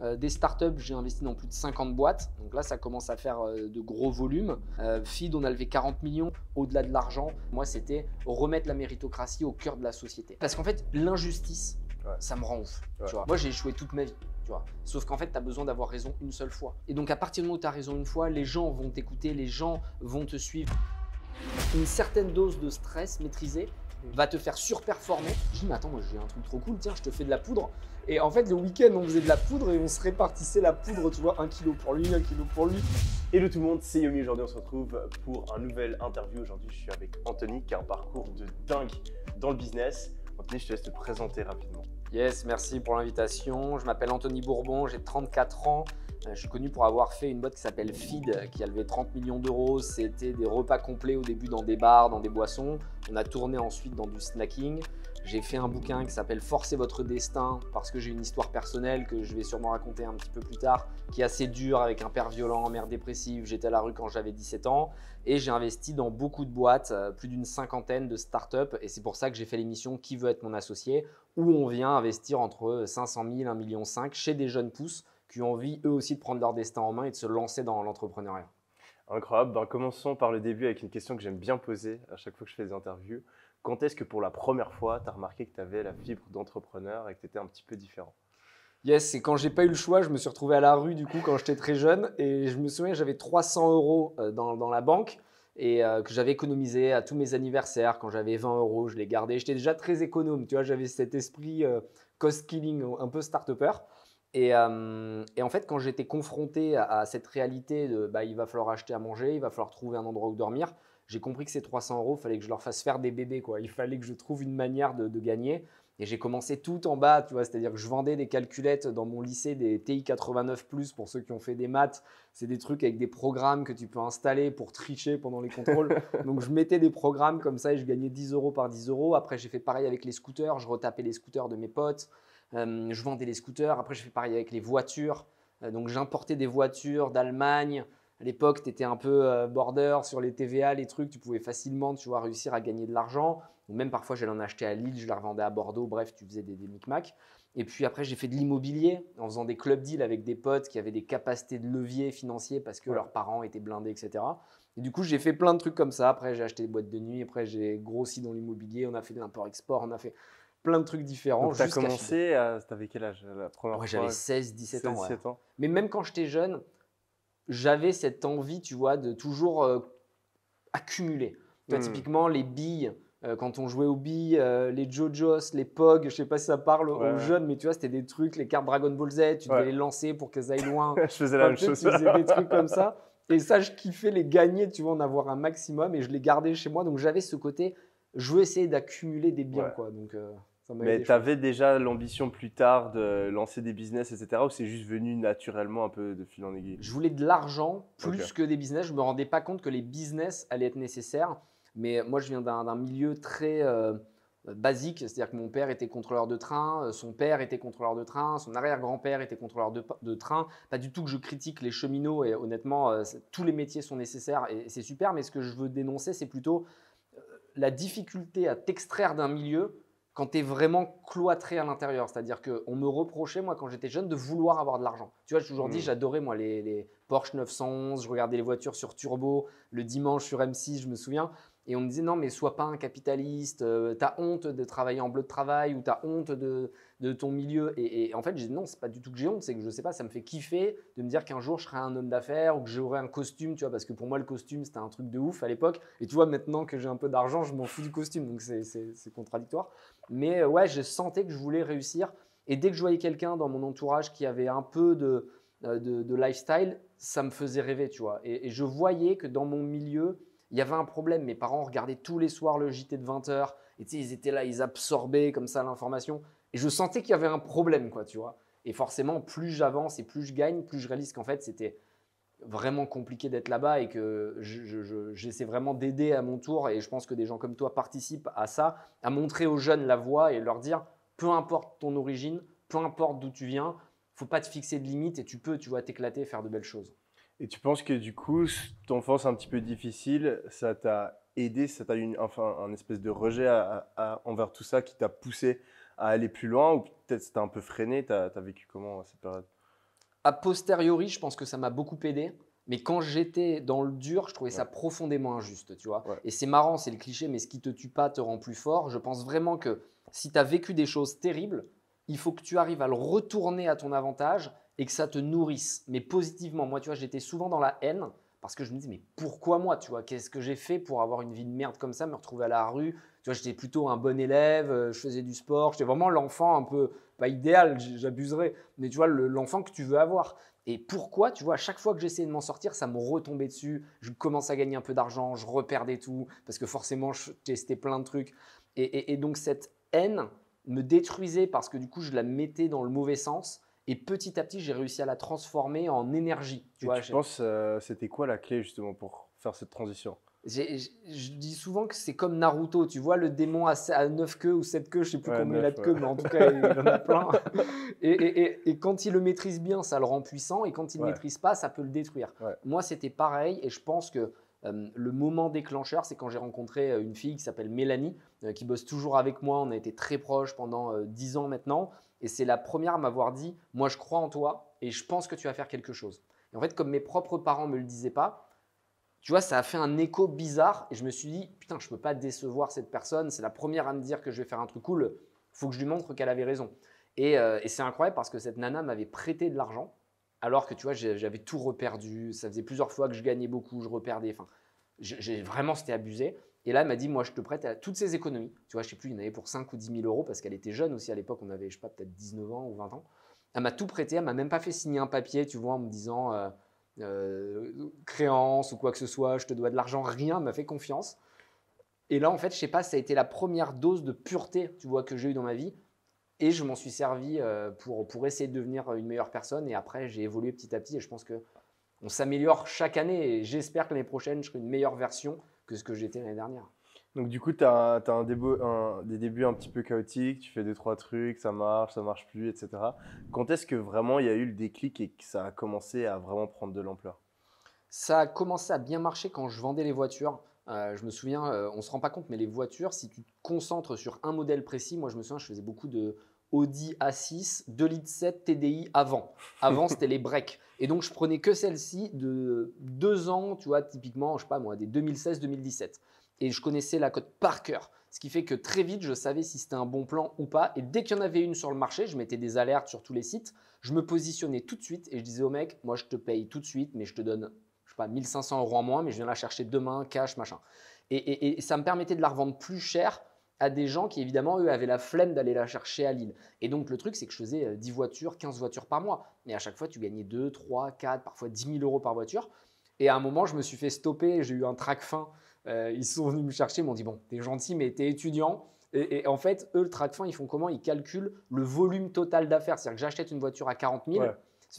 Euh, des startups, j'ai investi dans plus de 50 boîtes. Donc là, ça commence à faire euh, de gros volumes. Euh, on a levé 40 millions. Au-delà de l'argent, moi, c'était remettre la méritocratie au cœur de la société. Parce qu'en fait, l'injustice, ça me rend ouf. Moi, j'ai échoué toute ma vie. Tu vois. Sauf qu'en fait, tu as besoin d'avoir raison une seule fois. Et donc, à partir du moment où tu as raison une fois, les gens vont t'écouter, les gens vont te suivre. Une certaine dose de stress maîtrisée, va te faire surperformer. Je dis, mais attends, j'ai un truc trop cool, tiens, je te fais de la poudre. Et en fait, le week-end, on faisait de la poudre et on se répartissait la poudre, tu vois, un kilo pour lui, un kilo pour lui. Hello tout le monde, c'est Yomi. Aujourd'hui, on se retrouve pour un nouvel interview. Aujourd'hui, je suis avec Anthony qui a un parcours de dingue dans le business. Anthony, je te laisse te présenter rapidement. Yes, merci pour l'invitation. Je m'appelle Anthony Bourbon, j'ai 34 ans. Euh, je suis connu pour avoir fait une boîte qui s'appelle Feed, qui a levé 30 millions d'euros. C'était des repas complets au début dans des bars, dans des boissons. On a tourné ensuite dans du snacking. J'ai fait un bouquin qui s'appelle Forcez votre destin parce que j'ai une histoire personnelle que je vais sûrement raconter un petit peu plus tard, qui est assez dure avec un père violent, mère dépressive. J'étais à la rue quand j'avais 17 ans et j'ai investi dans beaucoup de boîtes, euh, plus d'une cinquantaine de startups. Et c'est pour ça que j'ai fait l'émission Qui veut être mon associé où on vient investir entre 500 000 et 1,5 million chez des jeunes pousses qui ont envie eux aussi de prendre leur destin en main et de se lancer dans l'entrepreneuriat Incroyable. Ben, commençons par le début avec une question que j'aime bien poser à chaque fois que je fais des interviews. Quand est-ce que pour la première fois, tu as remarqué que tu avais la fibre d'entrepreneur et que tu étais un petit peu différent Yes, c'est quand j'ai pas eu le choix, je me suis retrouvé à la rue du coup quand j'étais très jeune et je me souviens j'avais 300 euros euh, dans, la banque et euh, que j'avais économisé à tous mes anniversaires. Quand j'avais 20 euros, je les gardais. J'étais déjà très économe, tu vois, j'avais cet esprit euh, cost-killing, un peu start-upper. Euh, et, en fait, quand j'étais confronté à, cette réalité de bah, il va falloir acheter à manger, il va falloir trouver un endroit où dormir, j'ai compris que ces 300 euros, il fallait que je leur fasse faire des bébés. Quoi. Il fallait que je trouve une manière de, gagner. Et j'ai commencé tout en bas, tu vois, c'est-à-dire que je vendais des calculettes dans mon lycée, des TI 89+, pour ceux qui ont fait des maths, c'est des trucs avec des programmes que tu peux installer pour tricher pendant les contrôles. Donc je mettais des programmes comme ça et je gagnais 10 euros par 10 euros. Après j'ai fait pareil avec les scooters, je retapais les scooters de mes potes. Euh, je vendais les scooters. Après, je fait pareil avec les voitures. Euh, donc, j'importais des voitures d'Allemagne. À l'époque, tu étais un peu euh, border sur les TVA, les trucs. Tu pouvais facilement, tu vois, réussir à gagner de l'argent. Ou même parfois, j'allais en acheter à Lille, je la revendais à Bordeaux. Bref, tu faisais des, des micmacs. Et puis après, j'ai fait de l'immobilier en faisant des club deals avec des potes qui avaient des capacités de levier financier parce que leurs parents étaient blindés, etc. Et du coup, j'ai fait plein de trucs comme ça. Après, j'ai acheté des boîtes de nuit. Après, j'ai grossi dans l'immobilier. On a fait de l'import-export. On a fait plein de trucs différents. Tu as commencé, tu quel âge la première ouais, J'avais 16, 17 ans. Mais même quand j'étais jeune, j'avais cette envie, tu vois, de toujours euh, accumuler. Tu hmm. Typiquement, les billes, euh, quand on jouait aux billes, euh, les JoJo's, les POG, je sais pas si ça parle aux jeunes, mais tu vois, c'était des trucs, les cartes Dragon Ball Z, tu devais les lancer pour qu'elles aillent loin. je faisais la même chose. Tu des trucs comme ça. Et ça, je kiffais les gagner, tu vois, en avoir un maximum. Et je les gardais chez moi. Donc j'avais ce côté je veux essayer d'accumuler des biens. Quoi, donc, euh, Mais tu avais déjà l'ambition plus tard de lancer des business, etc. Ou c'est juste venu naturellement un peu de fil en aiguille Je voulais de l'argent plus que des business. Je ne me rendais pas compte que les business allaient être nécessaires. Mais moi, je viens d'un milieu très euh, basique. C'est-à-dire que mon père était contrôleur de train, euh, son père était contrôleur de train, son arrière-grand-père était contrôleur de, train. Pas du tout que je critique les cheminots. Et honnêtement, tous les métiers sont nécessaires et c'est super. Mais ce que je veux dénoncer, c'est plutôt la difficulté à t'extraire d'un milieu quand tu es vraiment cloîtré à l'intérieur. C'est-à-dire qu'on me reprochait, moi, quand j'étais jeune, de vouloir avoir de l'argent. Tu vois, aujourd'hui, toujours mm. dit, j'adorais, moi, les, les, Porsche 911, je regardais les voitures sur Turbo, le dimanche sur M6, je me souviens. Et on me disait, non, mais sois pas un capitaliste, euh, t'as honte de travailler en bleu de travail ou t'as honte de, ton milieu. Et, en fait, je dit, non, c'est pas du tout que j'ai honte, c'est que je sais pas, ça me fait kiffer de me dire qu'un jour je serai un homme d'affaires ou que j'aurai un costume, tu vois, parce que pour moi, le costume, c'était un truc de ouf à l'époque. Et tu vois, maintenant que j'ai un peu d'argent, je m'en fous du costume, donc c'est contradictoire. Mais euh, ouais, je sentais que je voulais réussir. Et dès que je voyais quelqu'un dans mon entourage qui avait un peu de, euh, de, lifestyle, ça me faisait rêver, tu vois. et je voyais que dans mon milieu, il y avait un problème. Mes parents regardaient tous les soirs le JT de 20h. Et tu ils étaient là, ils absorbaient comme ça l'information. Et je sentais qu'il y avait un problème, quoi, tu vois. Et forcément, plus j'avance et plus je gagne, plus je réalise qu'en fait, c'était vraiment compliqué d'être là-bas et que j'essaie vraiment d'aider à mon tour. Et je pense que des gens comme toi participent à ça, à montrer aux jeunes la voie et leur dire, peu importe ton origine, peu importe d'où tu viens, faut pas te fixer de limites et tu peux, tu vois, t'éclater, faire de belles choses. Et tu penses que du coup, ton enfance un petit peu difficile, ça t'a aidé, ça t'a eu un espèce de rejet envers tout ça qui t'a poussé à aller plus loin ou peut-être ça un peu freiné T'as as vécu comment cette période A posteriori, je pense que ça m'a beaucoup aidé. Mais quand j'étais dans le dur, je trouvais ça profondément injuste, tu vois. Et c'est marrant, c'est le cliché, mais ce qui te tue pas te rend plus fort. Je pense vraiment que si tu as vécu des choses terribles, il faut que tu arrives à le retourner à ton avantage et que ça te nourrisse, mais positivement. Moi, tu vois, j'étais souvent dans la haine parce que je me disais, mais pourquoi moi tu vois qu'est-ce que j'ai fait pour avoir une vie de merde comme ça me retrouver à la rue tu vois j'étais plutôt un bon élève euh, je faisais du sport j'étais vraiment l'enfant un peu pas idéal j'abuserais mais tu vois l'enfant que tu veux avoir et pourquoi tu vois à chaque fois que j'essayais de m'en sortir ça me retombait dessus je commence à gagner un peu d'argent je reperdais tout parce que forcément je plein de trucs et donc cette haine me détruisait parce que du coup je la mettais dans le mauvais sens et petit à petit, j'ai réussi à la transformer en énergie. Tu, vois, tu penses, euh, c'était quoi la clé justement pour faire cette transition Je dis souvent que c'est comme Naruto, tu vois, le démon à, 9 queues ou 7 queues, je sais plus combien il a de queues, mais en tout cas, il en a plein. Et, quand il le maîtrise bien, ça le rend puissant, et quand il ne le maîtrise pas, ça peut le détruire. Moi, c'était pareil, et je pense que le moment déclencheur, c'est quand j'ai rencontré euh, une fille qui s'appelle Mélanie, euh, qui bosse toujours avec moi. On a été très proches pendant 10 ans maintenant. Et c'est la première à m'avoir dit Moi, je crois en toi et je pense que tu vas faire quelque chose. en fait, comme mes propres parents ne me le disaient pas, tu vois, ça a fait un écho bizarre. Et je me suis dit Putain, je ne peux pas décevoir cette personne. C'est la première à me dire que je vais faire un truc cool. faut que je lui montre qu'elle avait raison. Et, euh, c'est incroyable parce que cette nana m'avait prêté de l'argent. Alors que tu vois, j'avais tout reperdu. Ça faisait plusieurs fois que je gagnais beaucoup, je reperdais. Enfin, j'ai vraiment, c'était abusé. Et là, elle m'a dit, moi, je te prête à toutes ces économies. Tu vois, je sais plus, il y en avait pour 5 ou 10 000 euros parce qu'elle était jeune aussi à l'époque. On avait, je sais pas, peut-être 19 ans ou 20 ans. Elle m'a tout prêté. Elle m'a même pas fait signer un papier, tu vois, en me disant euh, euh, créance ou quoi que ce soit, je te dois de l'argent, rien. ne m'a fait confiance. Et là, en fait, je sais pas, ça a été la première dose de pureté, tu vois, que j'ai eu dans ma vie. Et je m'en suis servi euh, pour, pour essayer de devenir une meilleure personne. Et après, j'ai évolué petit à petit. Et je pense que on s'améliore chaque année. Et j'espère que l'année prochaine, je serai une meilleure version que ce que j'étais l'année dernière. Donc du coup, tu as, un début des débuts un petit peu chaotiques, tu fais deux, trois trucs, ça marche, ça marche plus, etc. Quand est-ce que vraiment il y a eu le déclic et que ça a commencé à vraiment prendre de l'ampleur Ça a commencé à bien marcher quand je vendais les voitures. Euh, je me souviens, euh, on ne se rend pas compte, mais les voitures, si tu te concentres sur un modèle précis, moi je me souviens, je faisais beaucoup de Audi A6, 2 litres 7 TDI avant. Avant, c'était les breaks. Et donc, je prenais que celle-ci de deux ans, tu vois, typiquement, je sais pas moi, des 2016-2017. Et je connaissais la cote par cœur. Ce qui fait que très vite, je savais si c'était un bon plan ou pas. Et dès qu'il y en avait une sur le marché, je mettais des alertes sur tous les sites. Je me positionnais tout de suite et je disais au mec, moi, je te paye tout de suite, mais je te donne, je sais pas, 1500 euros en moins, mais je viens la chercher demain, cash, machin. Et, et ça me permettait de la revendre plus cher à des gens qui, évidemment, eux, avaient la flemme d'aller la chercher à Lille. Et donc, le truc, c'est que je faisais 10 euh, voitures, 15 voitures par mois. Mais à chaque fois, tu gagnais 2, 3, 4, parfois 10 000 euros par voiture. Et à un moment, je me suis fait stopper, j'ai eu un trac fin. Euh, ils sont venus me chercher, ils m'ont dit Bon, t'es gentil, mais t'es étudiant. Et, en fait, eux, le trac fin, ils font comment Ils calculent le volume total d'affaires. C'est-à-dire que j'achète une voiture à 40 000. Ça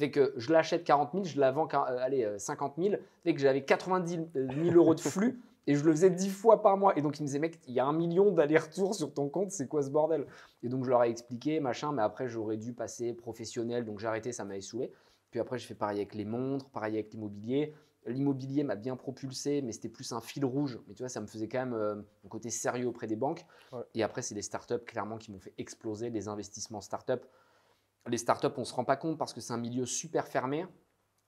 fait que je l'achète 40 000, je la vends euh, allez, 50 000. Ça fait que j'avais 90 000 euros de flux. Et je le faisais dix fois par mois. Et donc, il me disait, mec, il y a un million d'allers-retours sur ton compte, c'est quoi ce bordel Et donc, je leur ai expliqué, machin, mais après, j'aurais dû passer professionnel. Donc, j'ai arrêté, ça m'a saoulé. Puis après, j'ai fait pareil avec les montres, pareil avec l'immobilier. L'immobilier m'a bien propulsé, mais c'était plus un fil rouge. Mais tu vois, ça me faisait quand même euh, un côté sérieux auprès des banques. Et après, c'est les startups, clairement, qui m'ont fait exploser les investissements startups. Les startups, on ne se rend pas compte parce que c'est un milieu super fermé.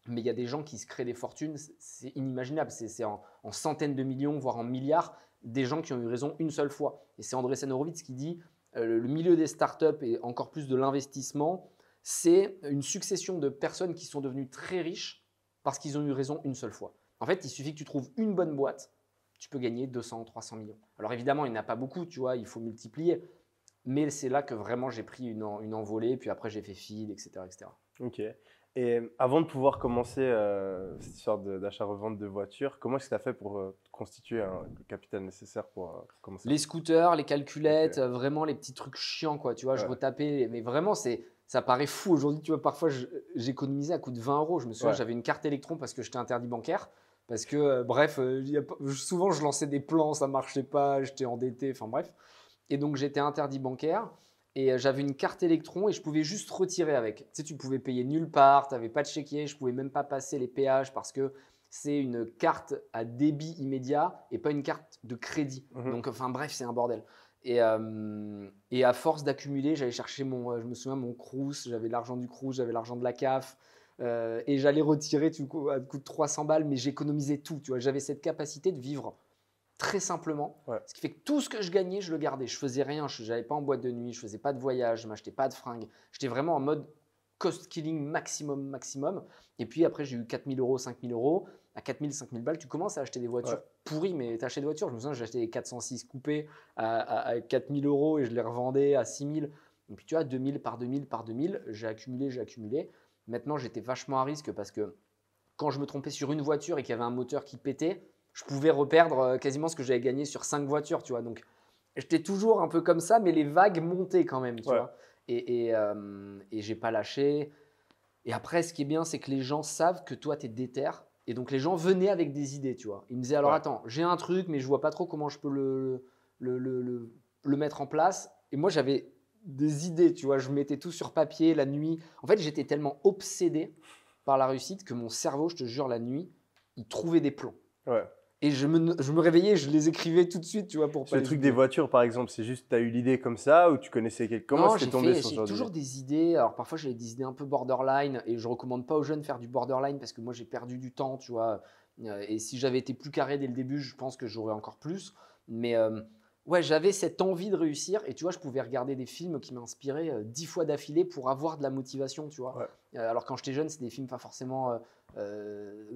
Mais il y a des gens qui se créent des fortunes, c'est inimaginable, c'est en, centaines de millions, voire en milliards, des gens qui ont eu raison une seule fois. Et c'est André Senorovitz qui dit, euh, le milieu des startups et encore plus de l'investissement, c'est une succession de personnes qui sont devenues très riches parce qu'ils ont eu raison une seule fois. En fait, il suffit que tu trouves une bonne boîte, tu peux gagner 200, 300 millions. Alors évidemment, il n'y en a pas beaucoup, tu vois, il faut multiplier. Mais c'est là que vraiment j'ai pris une, une envolée, puis après j'ai fait fil, etc., etc. Ok. Et avant de pouvoir commencer euh, cette histoire d'achat-revente de, voitures, comment est-ce que tu as fait pour euh, constituer un, le capital nécessaire pour euh, commencer Les scooters, les calculettes, vraiment les petits trucs chiants, quoi. Tu vois, je retapais, mais vraiment, c'est. Ça paraît fou aujourd'hui, tu vois. Parfois, j'économisais à coût de 20 euros. Je me souviens, j'avais une carte électron parce que j'étais interdit bancaire. Parce que, bref, souvent, je lançais des plans, ça marchait pas, j'étais endetté, enfin bref. Et donc, j'étais interdit bancaire et euh, j'avais une carte électron et je pouvais juste retirer avec. Tu sais, tu pouvais payer nulle part, tu n'avais pas de chéquier, je pouvais même pas passer les péages parce que c'est une carte à débit immédiat et pas une carte de crédit. Mhm. Donc, enfin bref, c'est un bordel. Et, euh, à force d'accumuler, j'allais chercher mon, euh, je me souviens, mon Crous, j'avais l'argent du Crous, j'avais l'argent de la CAF. et j'allais retirer à coup de 300 balles, mais j'économisais tout. Tu vois, j'avais cette capacité de vivre très simplement. Ce qui fait que tout ce que je gagnais, je le gardais. Je faisais rien, je n'allais pas en boîte de nuit, je faisais pas de voyage, je m'achetais pas de fringues. J'étais vraiment en mode cost killing maximum, maximum. Et puis après, j'ai eu 4000 euros, 5000 euros. À 4000, 5000 balles, tu commences à acheter des voitures pourries, mais tu achètes des voitures. Je me souviens, j'ai acheté des 406 coupés à, à, à 4000 euros et je les revendais à 6000. Et puis tu vois, 2000 par 2000 par 2000, j'ai accumulé, j'ai accumulé. Maintenant, j'étais vachement à risque parce que quand je me trompais sur une voiture et qu'il y avait un moteur qui pétait, je pouvais reperdre euh, quasiment ce que j'avais gagné sur cinq voitures, tu vois. Donc, j'étais toujours un peu comme ça, mais les vagues montaient quand même, tu vois. Et, et, n'ai euh, j'ai pas lâché. Et après, ce qui est bien, c'est que les gens savent que toi, tu es déter. Et donc, les gens venaient avec des idées, tu vois. Ils me disaient, alors attends, j'ai un truc, mais je vois pas trop comment je peux le, le, le, mettre en place. Et moi, j'avais des idées, tu vois. Je mettais tout sur papier la nuit. En fait, j'étais tellement obsédé par la réussite que mon cerveau, je te jure, la nuit, il trouvait des plombs. Ouais et je me, je me, réveillais, je les écrivais tout de suite, tu vois, pour Le truc des voitures, par exemple, c'est juste, tu as eu l'idée comme ça ou tu connaissais quelqu'un Comment c'est tombé sur J'ai toujours des idées. Alors parfois, j'ai des idées un peu borderline et je recommande pas aux jeunes de faire du borderline parce que moi, j'ai perdu du temps, tu vois. Euh, et si j'avais été plus carré dès le début, je pense que j'aurais encore plus. Mais euh, ouais, j'avais cette envie de réussir et tu vois, je pouvais regarder des films qui m'inspiraient euh, dix fois d'affilée pour avoir de la motivation, tu vois. Alors quand j'étais jeune, c'est des films pas forcément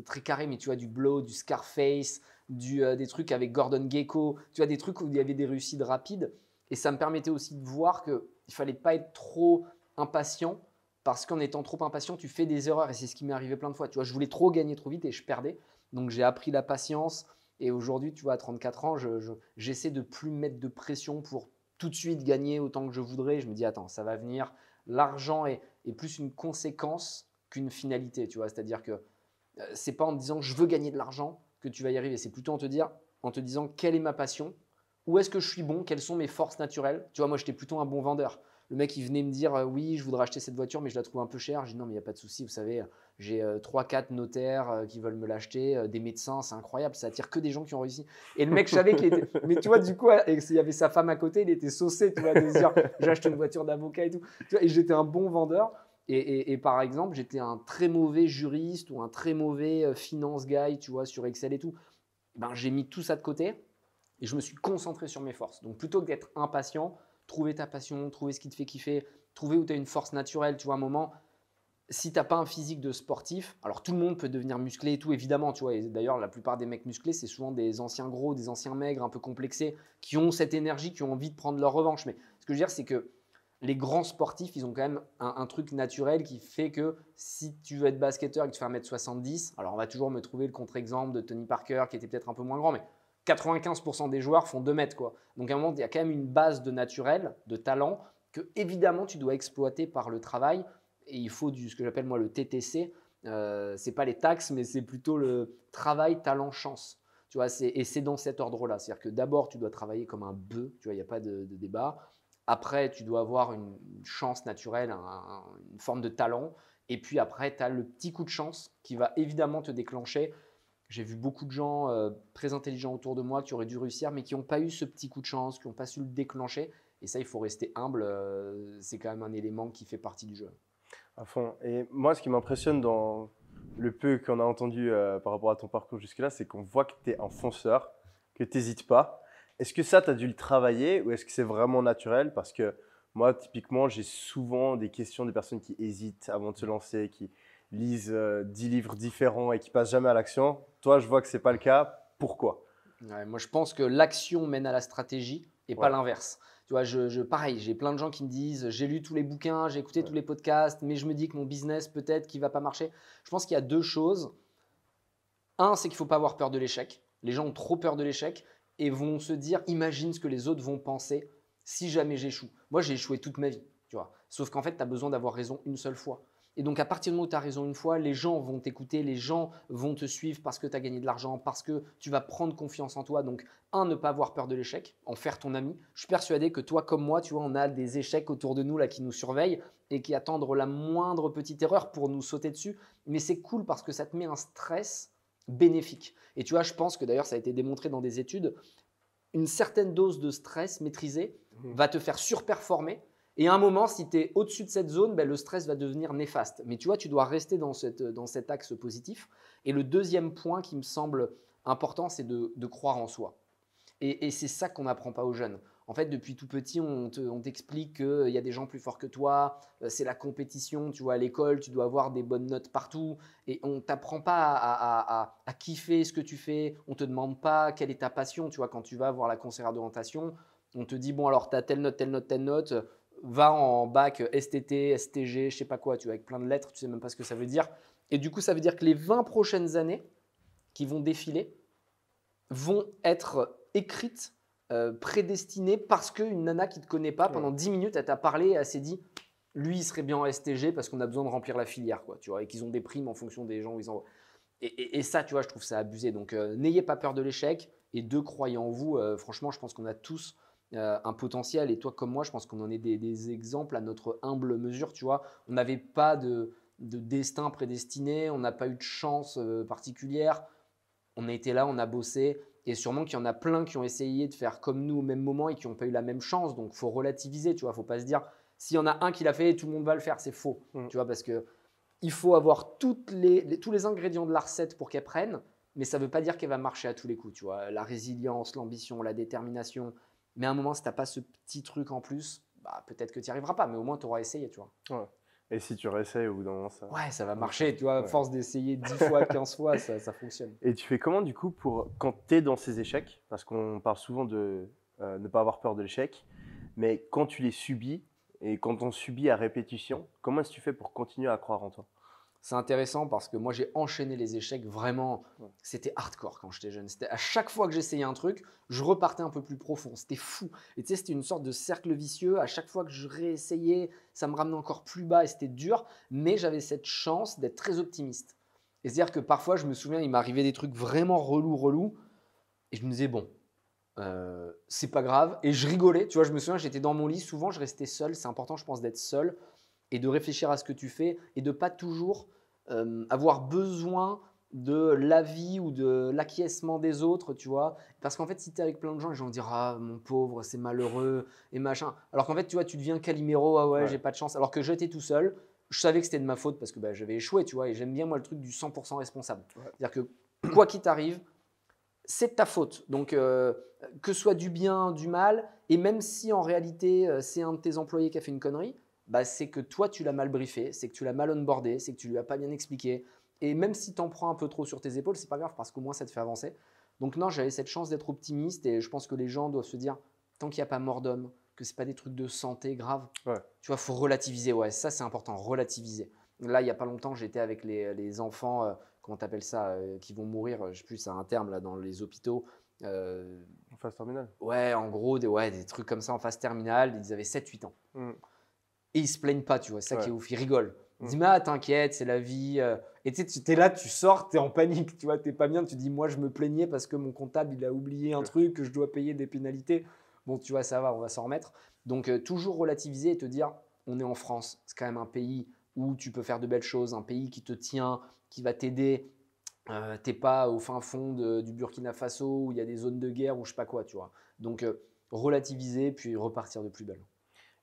très carrés, mais tu vois, du Blow, du Scarface. Euh, des trucs avec Gordon Gecko, tu vois, des trucs où il y avait des réussites rapides. Et ça me permettait aussi de voir qu'il ne fallait pas être trop impatient, parce qu'en étant trop impatient, tu fais des erreurs. Et c'est ce qui m'est arrivé plein de fois. Tu vois, je voulais trop gagner trop vite et je perdais. Donc j'ai appris la patience. Et aujourd'hui, tu vois, à 34 ans, j'essaie je, ne de plus mettre de pression pour tout de suite gagner autant que je voudrais. Je me dis, attends, ça va venir. L'argent est, plus une conséquence qu'une finalité, tu vois. C'est-à-dire que euh, c'est pas en me disant, je veux gagner de l'argent tu vas y arriver. C'est plutôt en te, dire, en te disant quelle est ma passion, où est-ce que je suis bon, quelles sont mes forces naturelles. Tu vois, moi, j'étais plutôt un bon vendeur. Le mec, il venait me dire euh, Oui, je voudrais acheter cette voiture, mais je la trouve un peu chère. je dis Non, mais il n'y a pas de souci, vous savez, j'ai euh, trois 3-4 notaires euh, qui veulent me l'acheter, des médecins, c'est incroyable, ça attire que des gens qui ont réussi. Et le mec, je savais qu'il était. Mais tu vois, du coup, il y avait sa femme à côté, il était saucé, tu vois, de dire J'achète une voiture d'avocat et tout. et j'étais un bon vendeur. Et, par exemple, j'étais un très mauvais juriste ou un très mauvais euh, finance guy, tu vois, sur Excel et tout. Ben, j'ai mis tout ça de côté et je me suis concentré sur mes forces. Donc plutôt que d'être impatient, trouver ta passion, trouver ce qui te fait kiffer, trouver où tu as une force naturelle, tu vois, à un moment, si tu n'as pas un physique de sportif, alors tout le monde peut devenir musclé et tout, évidemment, tu vois, d'ailleurs, la plupart des mecs musclés, c'est souvent des anciens gros, des anciens maigres, un peu complexés, qui ont cette énergie, qui ont envie de prendre leur revanche. Mais ce que je veux dire, c'est que les grands sportifs, ils ont quand même un, truc naturel qui fait que si tu veux être basketteur et que tu fais 1m70, alors on va toujours me trouver le contre-exemple de Tony Parker qui était peut-être un peu moins grand, mais 95% des joueurs font 2 mètres. Quoi. Donc à un moment, il y a quand même une base de naturel, de talent, que évidemment tu dois exploiter par le travail. Et il faut du, ce que j'appelle moi le TTC. Euh, ce n'est pas les taxes, mais c'est plutôt le travail, talent, chance. Tu vois, et c'est dans cet ordre-là. C'est-à-dire que d'abord, tu dois travailler comme un bœuf, tu il n'y a pas de débat. Après, tu dois avoir une chance naturelle, une forme de talent. Et puis après, tu as le petit coup de chance qui va évidemment te déclencher. J'ai vu beaucoup de gens euh, très intelligents autour de moi qui auraient dû réussir, mais qui n'ont pas eu ce petit coup de chance, qui n'ont pas su le déclencher. Et ça, il faut rester humble. Euh, c'est quand même un élément qui fait partie du jeu. À fond. Et moi, ce qui m'impressionne dans le peu qu'on a entendu euh, par rapport à ton parcours jusque-là, c'est qu'on voit que tu es un fonceur, que tu n'hésites pas. Est-ce que ça, tu as dû le travailler ou est-ce que c'est vraiment naturel Parce que moi, typiquement, j'ai souvent des questions des personnes qui hésitent avant de se lancer, qui lisent 10 euh, livres différents et qui passent jamais à l'action. Toi, je vois que ce n'est pas le cas. Pourquoi Moi, je pense que l'action mène à la stratégie et pas l'inverse. Tu vois, je, pareil, j'ai plein de gens qui me disent j'ai lu tous les bouquins, j'ai écouté tous les podcasts, mais je me dis que mon business peut-être qu'il va pas marcher. Je pense qu'il y a deux choses. Un, c'est qu'il faut pas avoir peur de l'échec. Les gens ont trop peur de l'échec et vont se dire imagine ce que les autres vont penser si jamais j'échoue. Moi, j'ai échoué toute ma vie, tu vois. Sauf qu'en fait, tu as besoin d'avoir raison une seule fois. Et donc, à partir du moment où tu as raison une fois, les gens vont t'écouter, les gens vont te suivre parce que tu as gagné de l'argent, parce que tu vas prendre confiance en toi. Donc, un, ne pas avoir peur de l'échec, en faire ton ami. Je suis persuadé que toi, comme moi, tu vois, on a des échecs autour de nous là qui nous surveillent et qui attendent la moindre petite erreur pour nous sauter dessus. Mais c'est cool parce que ça te met un stress bénéfique. Et tu vois, je pense que d'ailleurs, ça a été démontré dans des études, une certaine dose de stress maîtrisée mhm. va te faire surperformer. Et à un moment, si tu es au-dessus de cette zone, ben, le stress va devenir néfaste. Mais tu vois, tu dois rester dans, cet axe positif. Et le deuxième point qui me semble important, c'est de, croire en soi. et c'est ça qu'on n'apprend pas aux jeunes. En fait, depuis tout petit, on t'explique qu'il y a des gens plus forts que toi, euh, c'est la compétition, tu vois, à l'école, tu dois avoir des bonnes notes partout, et on t'apprend pas à, kiffer ce que tu fais, on te demande pas quelle est ta passion, tu vois, quand tu vas voir la conseillère d'orientation, on te dit, bon, alors, tu as telle note, telle note, telle note, va en bac STT, STG, je sais pas quoi, tu vois, avec plein de lettres, tu sais même pas ce que ça veut dire. Et du coup, ça veut dire que les 20 prochaines années qui vont défiler vont être écrites euh, prédestiné parce qu'une nana qui ne te connaît pas, pendant 10 minutes, elle t'a parlé et elle s'est dit lui, il serait bien en STG parce qu'on a besoin de remplir la filière, quoi, tu vois, et qu'ils ont des primes en fonction des gens ils envoient. Et, et, ça, tu vois, je trouve ça abusé. Donc, euh, n'ayez pas peur de l'échec et deux, croyez en vous. Euh, franchement, je pense qu'on a tous un potentiel. Et toi, comme moi, je pense qu'on en est des, exemples à notre humble mesure, tu vois. On n'avait pas de, de, destin prédestiné, on n'a pas eu de chance particulière. On a été là, on a bossé, et sûrement qu'il y en a plein qui ont essayé de faire comme nous au même moment et qui n'ont pas eu la même chance. Donc, faut relativiser, tu vois. Faut pas se dire, s'il y en a un qui l'a fait, tout le monde va le faire. C'est faux, mm. tu vois, parce que il faut avoir toutes les, tous les ingrédients de la recette pour qu'elle prenne, mais ça ne veut pas dire qu'elle va marcher à tous les coups, tu vois. La résilience, l'ambition, la détermination. Mais à un moment, si tu n'as pas ce petit truc en plus, bah, peut-être que tu n'y arriveras pas, mais au moins, tu auras essayé, tu vois. Ouais. Et si tu réessayes au bout d'un moment, ça. Ouais, ça va marcher, tu vois, à force d'essayer 10 fois, 15 fois, ça, ça, fonctionne. Et tu fais comment, du coup, pour quand tu es dans ces échecs Parce qu'on parle souvent de euh, ne pas avoir peur de l'échec, mais quand tu les subis et quand on subit à répétition, comment est-ce que tu fais pour continuer à croire en toi c'est intéressant parce que moi, j'ai enchaîné les échecs vraiment. C'était hardcore quand j'étais jeune. C'était à chaque fois que j'essayais un truc, je repartais un peu plus profond. C'était fou. Et tu sais, c'était une sorte de cercle vicieux. À chaque fois que je réessayais, ça me ramenait encore plus bas et c'était dur. Mais j'avais cette chance d'être très optimiste. Et c'est-à-dire que parfois, je me souviens, il m'arrivait des trucs vraiment relous, relous. Et je me disais, bon, euh, c'est pas grave. Et je rigolais. Tu vois, je me souviens, j'étais dans mon lit. Souvent, je restais seul. C'est important, je pense, d'être seul et de réfléchir à ce que tu fais et de pas toujours euh, avoir besoin de l'avis ou de l'acquiescement des autres, tu vois. Parce qu'en fait, si tu es avec plein de gens, les gens vont dire Ah, mon pauvre, c'est malheureux et machin. Alors qu'en fait, tu vois, tu deviens Calimero, ah ouais, j'ai pas de chance. Alors que j'étais tout seul, je savais que c'était de ma faute parce que bah, j'avais échoué, tu vois. Et j'aime bien, moi, le truc du 100% responsable. C'est-à-dire que quoi qu'il t'arrive, c'est ta faute. Donc, euh, que ce soit du bien, du mal, et même si en réalité, euh, c'est un de tes employés qui a fait une connerie, bah, c'est que toi, tu l'as mal briefé, c'est que tu l'as mal onboardé, c'est que tu lui as pas bien expliqué. Et même si tu en prends un peu trop sur tes épaules, c'est pas grave parce qu'au moins ça te fait avancer. Donc non, j'avais cette chance d'être optimiste et je pense que les gens doivent se dire, tant qu'il n'y a pas mort d'homme, que c'est pas des trucs de santé graves, tu vois, faut relativiser. Ouais, ça c'est important, relativiser. Là, il y a pas longtemps, j'étais avec les, enfants, euh, comment t'appelles ça, euh, qui vont mourir, euh, je sais plus, c'est un terme là, dans les hôpitaux. en phase terminale Ouais, en gros, des, ouais, des trucs comme ça en phase terminale, ils avaient 7-8 ans. Hmm et ils se plaignent pas, tu vois. C'est ça qui est ouf, ils rigolent. Ils mm. disent, mais ah, t'inquiète, c'est la vie. Euh. Et tu sais, es là, tu sors, tu es en panique, tu vois, t'es pas bien. Tu dis, moi, je me plaignais parce que mon comptable, il a oublié un truc, que je dois payer des pénalités. Bon, tu vois, ça va, on va s'en remettre. Donc, euh, toujours relativiser et te dire, on est en France, c'est quand même un pays où tu peux faire de belles choses, un pays qui te tient, qui va t'aider. Tu euh, t'es pas au fin fond du Burkina Faso où il y a des zones de guerre ou je sais pas quoi, tu vois. Donc, relativiser, puis repartir de plus belle.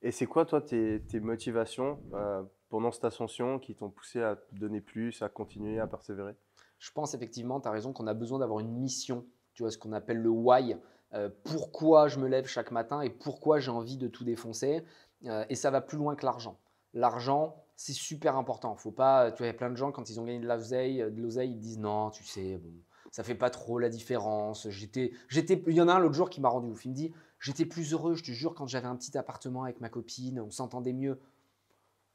Et c'est quoi, toi, tes, motivations euh, pendant cette ascension qui t'ont poussé à donner plus, à continuer, à persévérer Je pense effectivement, tu as raison, qu'on a besoin d'avoir une mission, tu vois, ce qu'on appelle le why. Euh, pourquoi je me lève chaque matin et pourquoi j'ai envie de tout défoncer. Euh, et ça va plus loin que l'argent. L'argent, c'est super important. Faut pas, tu vois, il y a plein de gens quand ils ont gagné de l'oseille, de l'oseille, ils disent non, tu sais, bon, ça fait pas trop la différence. J'étais, j'étais, il y en a un l'autre jour qui m'a rendu ouf. Il me dit, J'étais plus heureux, je te jure, quand j'avais un petit appartement avec ma copine, on s'entendait mieux.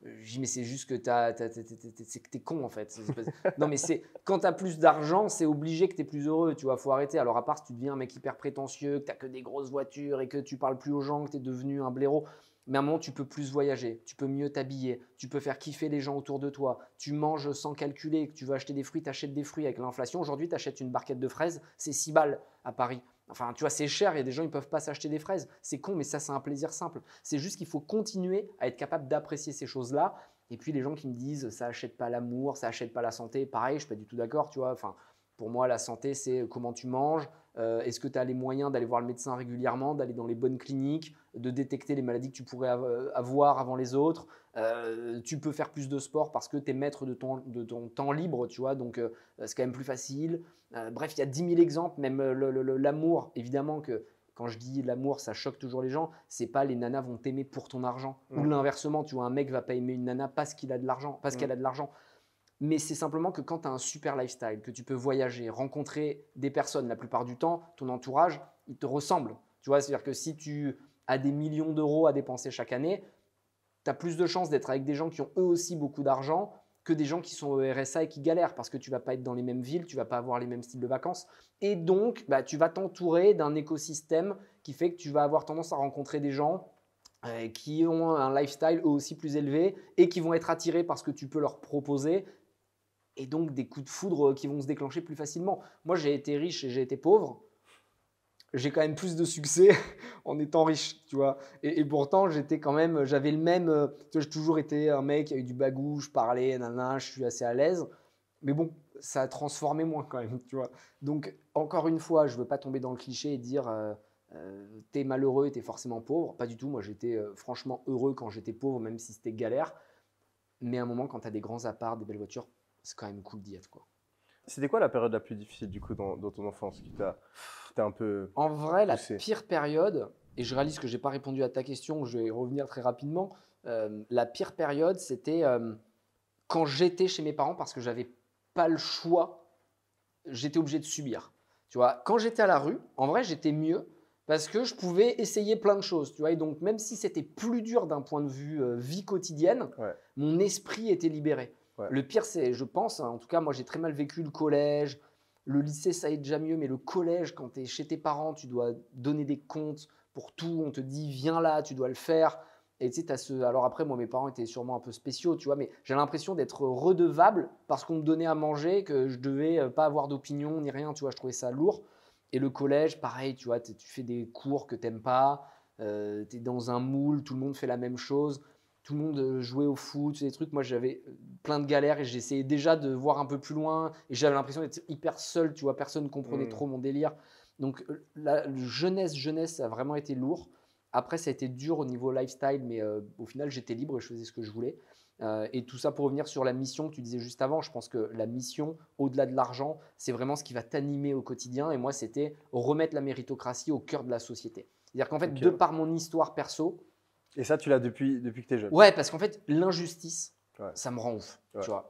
Euh, je dis, mais c'est juste que t'es con en fait. Non, mais c'est quand t'as plus d'argent, c'est obligé que t'es plus heureux, tu vois. Faut arrêter. Alors, à part si tu deviens un mec hyper prétentieux, que t'as que des grosses voitures et que tu parles plus aux gens, que t'es devenu un blaireau. Mais à un moment, tu peux plus voyager, tu peux mieux t'habiller, tu peux faire kiffer les gens autour de toi, tu manges sans calculer, que tu veux acheter des fruits, t'achètes des fruits. Avec l'inflation, aujourd'hui, t'achètes une barquette de fraises, c'est 6 balles à Paris. Enfin, tu vois, c'est cher, il y a des gens, ils ne peuvent pas s'acheter des fraises. C'est con, mais ça, c'est un plaisir simple. C'est juste qu'il faut continuer à être capable d'apprécier ces choses-là. Et puis, les gens qui me disent, ça achète pas l'amour, ça achète pas la santé, pareil, je suis pas du tout d'accord, tu vois. Enfin, pour moi, la santé, c'est comment tu manges, euh, est-ce que tu as les moyens d'aller voir le médecin régulièrement, d'aller dans les bonnes cliniques, de détecter les maladies que tu pourrais euh, avoir avant les autres euh, Tu peux faire plus de sport parce que tu es maître de ton, temps libre, tu vois, donc c'est quand même plus facile. bref, il y a 10 000 exemples, même l'amour, évidemment que quand je dis l'amour, ça choque toujours les gens. C'est pas les nanas vont t'aimer pour ton argent ou mm. l'inversement. Tu vois, un mec va pas aimer une nana parce qu'il a de l'argent, parce mm. qu'elle a de l'argent. Mais c'est simplement que quand tu as un super lifestyle, que tu peux voyager, rencontrer des personnes, la plupart du temps, ton entourage, il te ressemble. Tu vois, c'est-à-dire que si tu as des millions d'euros à dépenser chaque année, tu as plus de chances d'être avec des gens qui ont eux aussi beaucoup d'argent que des gens qui sont au RSA et qui galèrent parce que tu vas pas être dans les mêmes villes, tu vas pas avoir les mêmes styles de vacances. Et donc, bah, tu vas t'entourer d'un écosystème qui fait que tu vas avoir tendance à rencontrer des gens euh, qui ont un lifestyle eux aussi plus élevé et qui vont être attirés par ce que tu peux leur proposer et donc des coups de foudre euh, qui vont se déclencher plus facilement. Moi, j'ai été riche et j'ai été pauvre. J'ai quand même plus de succès en étant riche, tu vois. Et, pourtant, j'étais quand même, j'avais le même. Euh, tu vois, j'ai toujours été un mec qui a eu du bagou, je parlais, nanana, je suis assez à l'aise. Mais bon, ça a transformé moins quand même, tu vois. Donc, encore une fois, je veux pas tomber dans le cliché et dire euh, euh t'es malheureux, t'es forcément pauvre. Pas du tout. Moi, j'étais franchement heureux quand j'étais pauvre, même si c'était galère. Mais à un moment, quand tu as des grands apparts, des belles voitures, c'est quand même cool d'y être, quoi. C'était quoi la période la plus difficile du coup dans, ton enfance qui un peu. En vrai, la pire période, et je réalise que je n'ai pas répondu à ta question, je vais y revenir très rapidement. Euh, la pire période, c'était euh, quand j'étais chez mes parents parce que j'avais pas le choix, j'étais obligé de subir. Tu vois, quand j'étais à la rue, en vrai, j'étais mieux parce que je pouvais essayer plein de choses, tu vois. Et donc, même si c'était plus dur d'un point de vue euh, vie quotidienne, mon esprit était libéré. Le pire, c'est, je pense, hein, en tout cas, moi j'ai très mal vécu le collège, le lycée, ça aide déjà mieux, mais le collège, quand tu es chez tes parents, tu dois donner des comptes pour tout, on te dit viens là, tu dois le faire. Et tu sais, ce. Alors après, moi, mes parents étaient sûrement un peu spéciaux, tu vois, mais j'ai l'impression d'être redevable parce qu'on me donnait à manger, que je devais euh, pas avoir d'opinion ni rien, tu vois, je trouvais ça lourd. Et le collège, pareil, tu vois, tu fais des cours que t'aimes pas, euh, tu es dans un moule, tout le monde fait la même chose tout le monde euh, jouait au foot, des trucs. Moi, j'avais euh, plein de galères et j'essayais déjà de voir un peu plus loin. Et j'avais l'impression d'être hyper seul, tu vois, personne ne comprenait mm. trop mon délire. Donc, euh, la jeunesse, jeunesse, a vraiment été lourd. Après, ça a été dur au niveau lifestyle, mais au final, j'étais libre et je faisais ce que je voulais. et tout ça pour revenir sur la mission que tu disais juste avant. Je pense que la mission, au-delà de l'argent, c'est vraiment ce qui va t'animer au quotidien. Et moi, c'était remettre la méritocratie au cœur de la société. C'est-à-dire qu'en fait, de par mon histoire perso, et ça, tu l'as depuis, que tu es jeune. Ouais, parce qu'en fait, l'injustice, ça me rend ouf.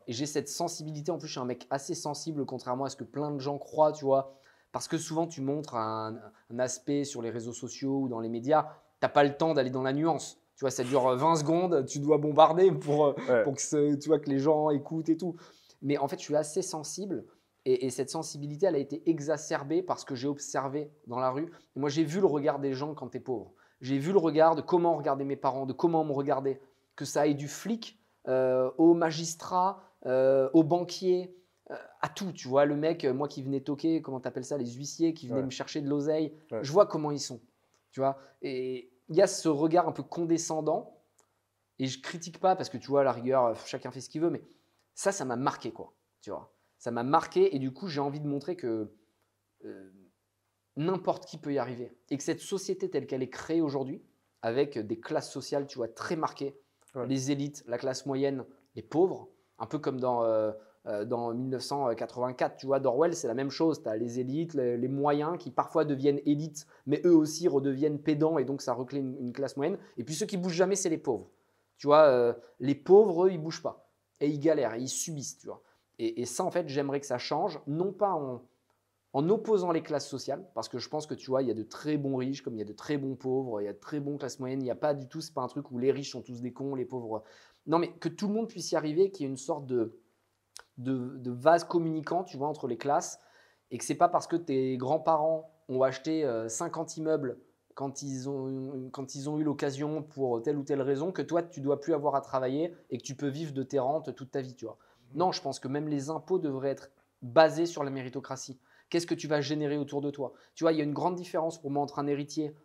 Et j'ai cette sensibilité. En plus, je suis un mec assez sensible, contrairement à ce que plein de gens croient, tu vois. Parce que souvent, tu montres un, aspect sur les réseaux sociaux ou dans les médias, tu t'as pas le temps d'aller dans la nuance. Tu vois, ça dure 20 euh, secondes, tu dois bombarder pour, euh, pour que, tu vois, que les gens écoutent et tout. Mais en fait, je suis assez sensible. Et, cette sensibilité, elle a été exacerbée parce que j'ai observé dans la rue. Et moi, j'ai vu le regard des gens quand tu es pauvre. J'ai vu le regard de comment regardaient mes parents, de comment me regarder que ça aille du flic euh, au magistrat, euh, au banquier, euh, à tout. Tu vois, le mec, moi qui venais toquer, comment t'appelles ça, les huissiers qui venaient me chercher de l'oseille, je vois comment ils sont. Tu vois, et il y a ce regard un peu condescendant. Et je critique pas parce que tu vois, à la rigueur, chacun fait ce qu'il veut, mais ça, ça m'a marqué quoi. Tu vois, ça m'a marqué et du coup, j'ai envie de montrer que n'importe qui peut y arriver. Et que cette société telle qu'elle est créée aujourd'hui, avec des classes sociales, tu vois, très marquées, les élites, la classe moyenne, les pauvres, un peu comme dans, euh, euh, dans 1984, tu vois, d'Orwell, c'est la même chose. Tu as les élites, les, moyens qui parfois deviennent élites, mais eux aussi redeviennent pédants et donc ça recrée une, classe moyenne. Et puis ceux qui bougent jamais, c'est les pauvres. Tu vois, euh, les pauvres, eux, ils bougent pas. Et ils galèrent, ils subissent, tu vois. Et, et ça, en fait, j'aimerais que ça change, non pas en en opposant les classes sociales, parce que je pense que tu vois, il y a de très bons riches, comme il y a de très bons pauvres, il y a de très bonnes classes moyennes, il n'y a pas du tout, c'est pas un truc où les riches sont tous des cons, les pauvres. Non, mais que tout le monde puisse y arriver, qu'il y ait une sorte de, de, vase communicant, tu vois, entre les classes, et que c'est pas parce que tes grands-parents ont acheté 50 euh, immeubles quand ils ont, quand ils ont eu l'occasion pour telle ou telle raison que toi, tu dois plus avoir à travailler et que tu peux vivre de tes rentes toute ta vie, tu vois. Mmh. Non, je pense que même les impôts devraient être basés sur la méritocratie. Qu'est-ce que tu vas générer autour de toi Tu vois, il y a une grande différence pour moi entre un héritier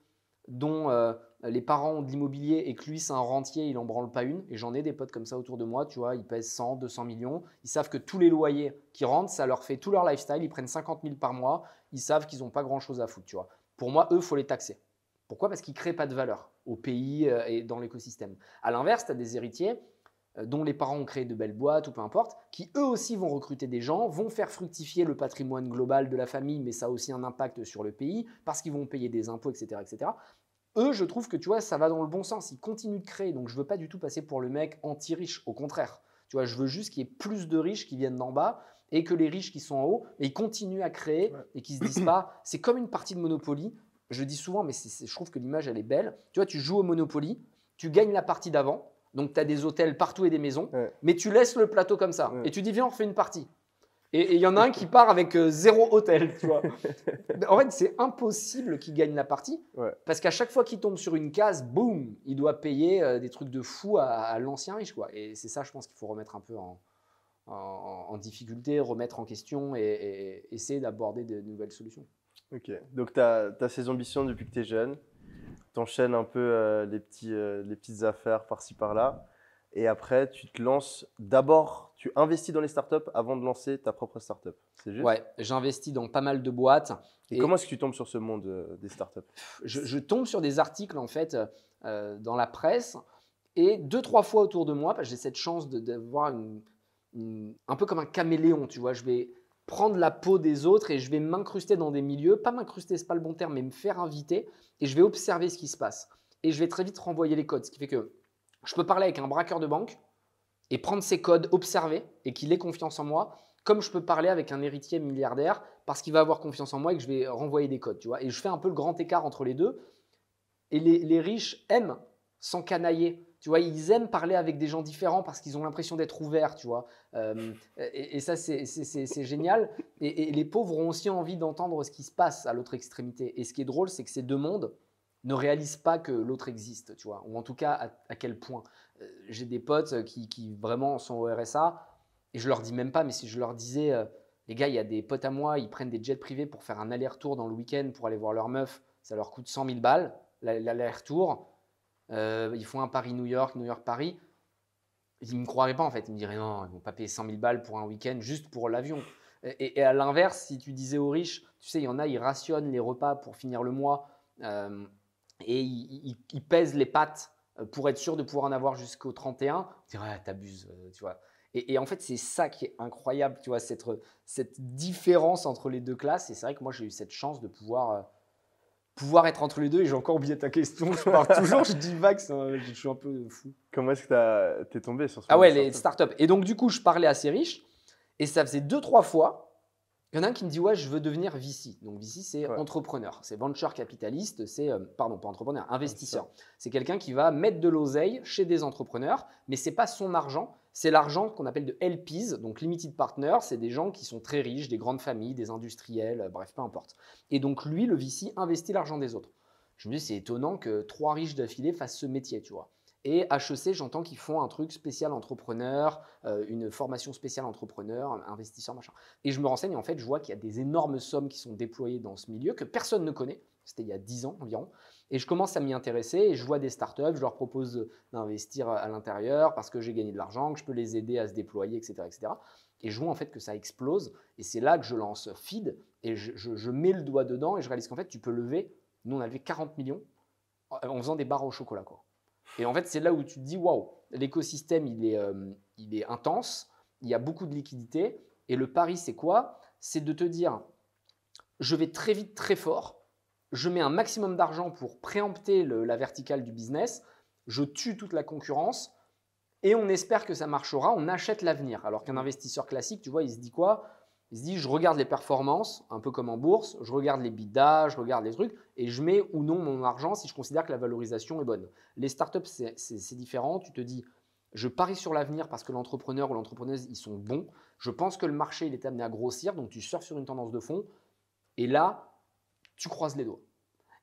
dont euh, les parents ont de l'immobilier et que lui, c'est un rentier, il n'en branle pas une. Et j'en ai des potes comme ça autour de moi, tu vois, ils pèsent 100, 200 millions. Ils savent que tous les loyers qui rentrent, ça leur fait tout leur lifestyle. Ils prennent 50 000 par mois. Ils savent qu'ils n'ont pas grand chose à foutre, tu vois. Pour moi, eux, faut les taxer. Pourquoi Parce qu'ils ne créent pas de valeur au pays euh, et dans l'écosystème. À l'inverse, tu as des héritiers euh, dont les parents ont créé de belles boîtes ou peu importe, qui eux aussi vont recruter des gens, vont faire fructifier le patrimoine global de la famille, mais ça a aussi un impact sur le pays, parce qu'ils vont payer des impôts, etc. etc. Eux, je trouve que tu vois, ça va dans le bon sens, ils continuent de créer, donc je ne veux pas du tout passer pour le mec anti-riche, au contraire. Tu vois, je veux juste qu'il y ait plus de riches qui viennent d'en bas et que les riches qui sont en haut, et ils continuent à créer et qu'ils se disent pas, c'est comme une partie de Monopoly, je dis souvent, mais je trouve que l'image elle est belle, tu vois, tu joues au Monopoly, tu gagnes la partie d'avant, donc, tu as des hôtels partout et des maisons, mais tu laisses le plateau comme ça. Et tu dis, viens, on refait une partie. Et il y en a un qui part avec euh, zéro hôtel, tu vois. en fait, c'est impossible qu'il gagne la partie, parce qu'à chaque fois qu'il tombe sur une case, boum, il doit payer euh, des trucs de fou à, l'ancien riche, quoi. Et c'est ça, je pense qu'il faut remettre un peu en, difficulté, remettre en question et, essayer d'aborder de nouvelles solutions. Ok, donc tu as, as ces ambitions depuis que tu es jeune, t'enchaînes un peu les, euh, petits, les euh, petites affaires par-ci par-là. Et après, tu te lances d'abord, tu investis dans les startups avant de lancer ta propre startup. C'est juste Ouais, j'investis dans pas mal de boîtes. Et, comment est-ce que tu tombes sur ce monde euh, des startups je, je, tombe sur des articles en fait dans la presse et deux, trois fois autour de moi, parce que j'ai cette chance d'avoir une, un peu comme un caméléon, tu vois. Je vais prendre la peau des autres et je vais m'incruster dans des milieux, pas m'incruster, c'est pas le bon terme, mais me faire inviter et je vais observer ce qui se passe. Et je vais très vite renvoyer les codes, ce qui fait que je peux parler avec un braqueur de banque et prendre ses codes, observer et qu'il ait confiance en moi, comme je peux parler avec un héritier milliardaire parce qu'il va avoir confiance en moi et que je vais renvoyer des codes, tu vois. Et je fais un peu le grand écart entre les deux. Et les, les riches aiment s'encanailler tu vois, ils aiment parler avec des gens différents parce qu'ils ont l'impression d'être ouverts, tu vois. Euh, et, ça, c'est génial. Et, les pauvres ont aussi envie d'entendre ce qui se passe à l'autre extrémité. Et ce qui est drôle, c'est que ces deux mondes, ne réalisent pas que l'autre existe, tu vois, ou en tout cas à, quel point. Euh, j'ai des potes qui, vraiment sont au RSA et je leur dis même pas, mais si je leur disais, euh, les gars, il y a des potes à moi, ils prennent des jets privés pour faire un aller-retour dans le week-end pour aller voir leur meuf, ça leur coûte 100 000 balles l'aller-retour. Euh, ils font un Paris-New York, New York-Paris. Ils ne me croiraient pas en fait. Ils me diraient non, ils ne vont pas payer 100 000 balles pour un week-end juste pour l'avion. Et, à l'inverse, si tu disais aux riches, tu sais, il y en a, ils rationnent les repas pour finir le mois euh, et ils, pèsent les pattes euh, pour être sûr de pouvoir en avoir jusqu'au 31. Tu dirais, t'abuses, tu vois. Et, en fait, c'est ça qui est incroyable, tu vois, cette, cette différence entre les deux classes. Et c'est vrai que moi, j'ai eu cette chance de pouvoir pouvoir être entre les deux et j'ai encore oublié ta question. Je parle toujours, je dis vax, hein, je suis un peu fou. Comment est-ce que es tombé sur ce Ah ouais, les startups. Et donc, du coup, je parlais à ces riches et ça faisait deux, trois fois. Il y en a un qui me dit Ouais, je veux devenir VC. Donc, VC, c'est entrepreneur, c'est venture capitaliste, c'est, euh, pardon, pas entrepreneur, investisseur. C'est quelqu'un qui va mettre de l'oseille chez des entrepreneurs, mais c'est pas son argent, c'est l'argent qu'on appelle de LPs, donc Limited Partners. C'est des gens qui sont très riches, des grandes familles, des industriels, euh, bref, peu importe. Et donc, lui, le VC, investit l'argent des autres. Je me dis, c'est étonnant que trois riches d'affilée fassent ce métier, tu vois. Et HEC, j'entends qu'ils font un truc spécial entrepreneur, euh, une formation spéciale entrepreneur, investisseur, machin. Et je me renseigne, en fait, je vois qu'il y a des énormes sommes qui sont déployées dans ce milieu que personne ne connaît. C'était il y a 10 ans environ. Et je commence à m'y intéresser et je vois des startups, je leur propose d'investir à l'intérieur parce que j'ai gagné de l'argent, que je peux les aider à se déployer, etc. etc. Et je vois en fait que ça explose. Et c'est là que je lance Feed et je, mets le doigt dedans et je réalise qu'en fait, tu peux lever. Nous, on a levé 40 millions en faisant des barres au chocolat. Quoi. Et en fait, c'est là où tu te dis waouh, l'écosystème, il, euh, il est intense, il y a beaucoup de liquidités. Et le pari, c'est quoi C'est de te dire je vais très vite, très fort je mets un maximum d'argent pour préempter la verticale du business, je tue toute la concurrence et on espère que ça marchera, on achète l'avenir. Alors qu'un mmh. investisseur classique, tu vois, il se dit quoi Il se dit, je regarde les performances, un peu comme en bourse, je regarde les bidas, je regarde les trucs, et je mets ou non mon argent si je considère que la valorisation est bonne. Les startups, c'est différent, tu te dis, je parie sur l'avenir parce que l'entrepreneur ou l'entrepreneuse, ils sont bons, je pense que le marché, il est amené à grossir, donc tu sors sur une tendance de fond, et là, tu croises les doigts.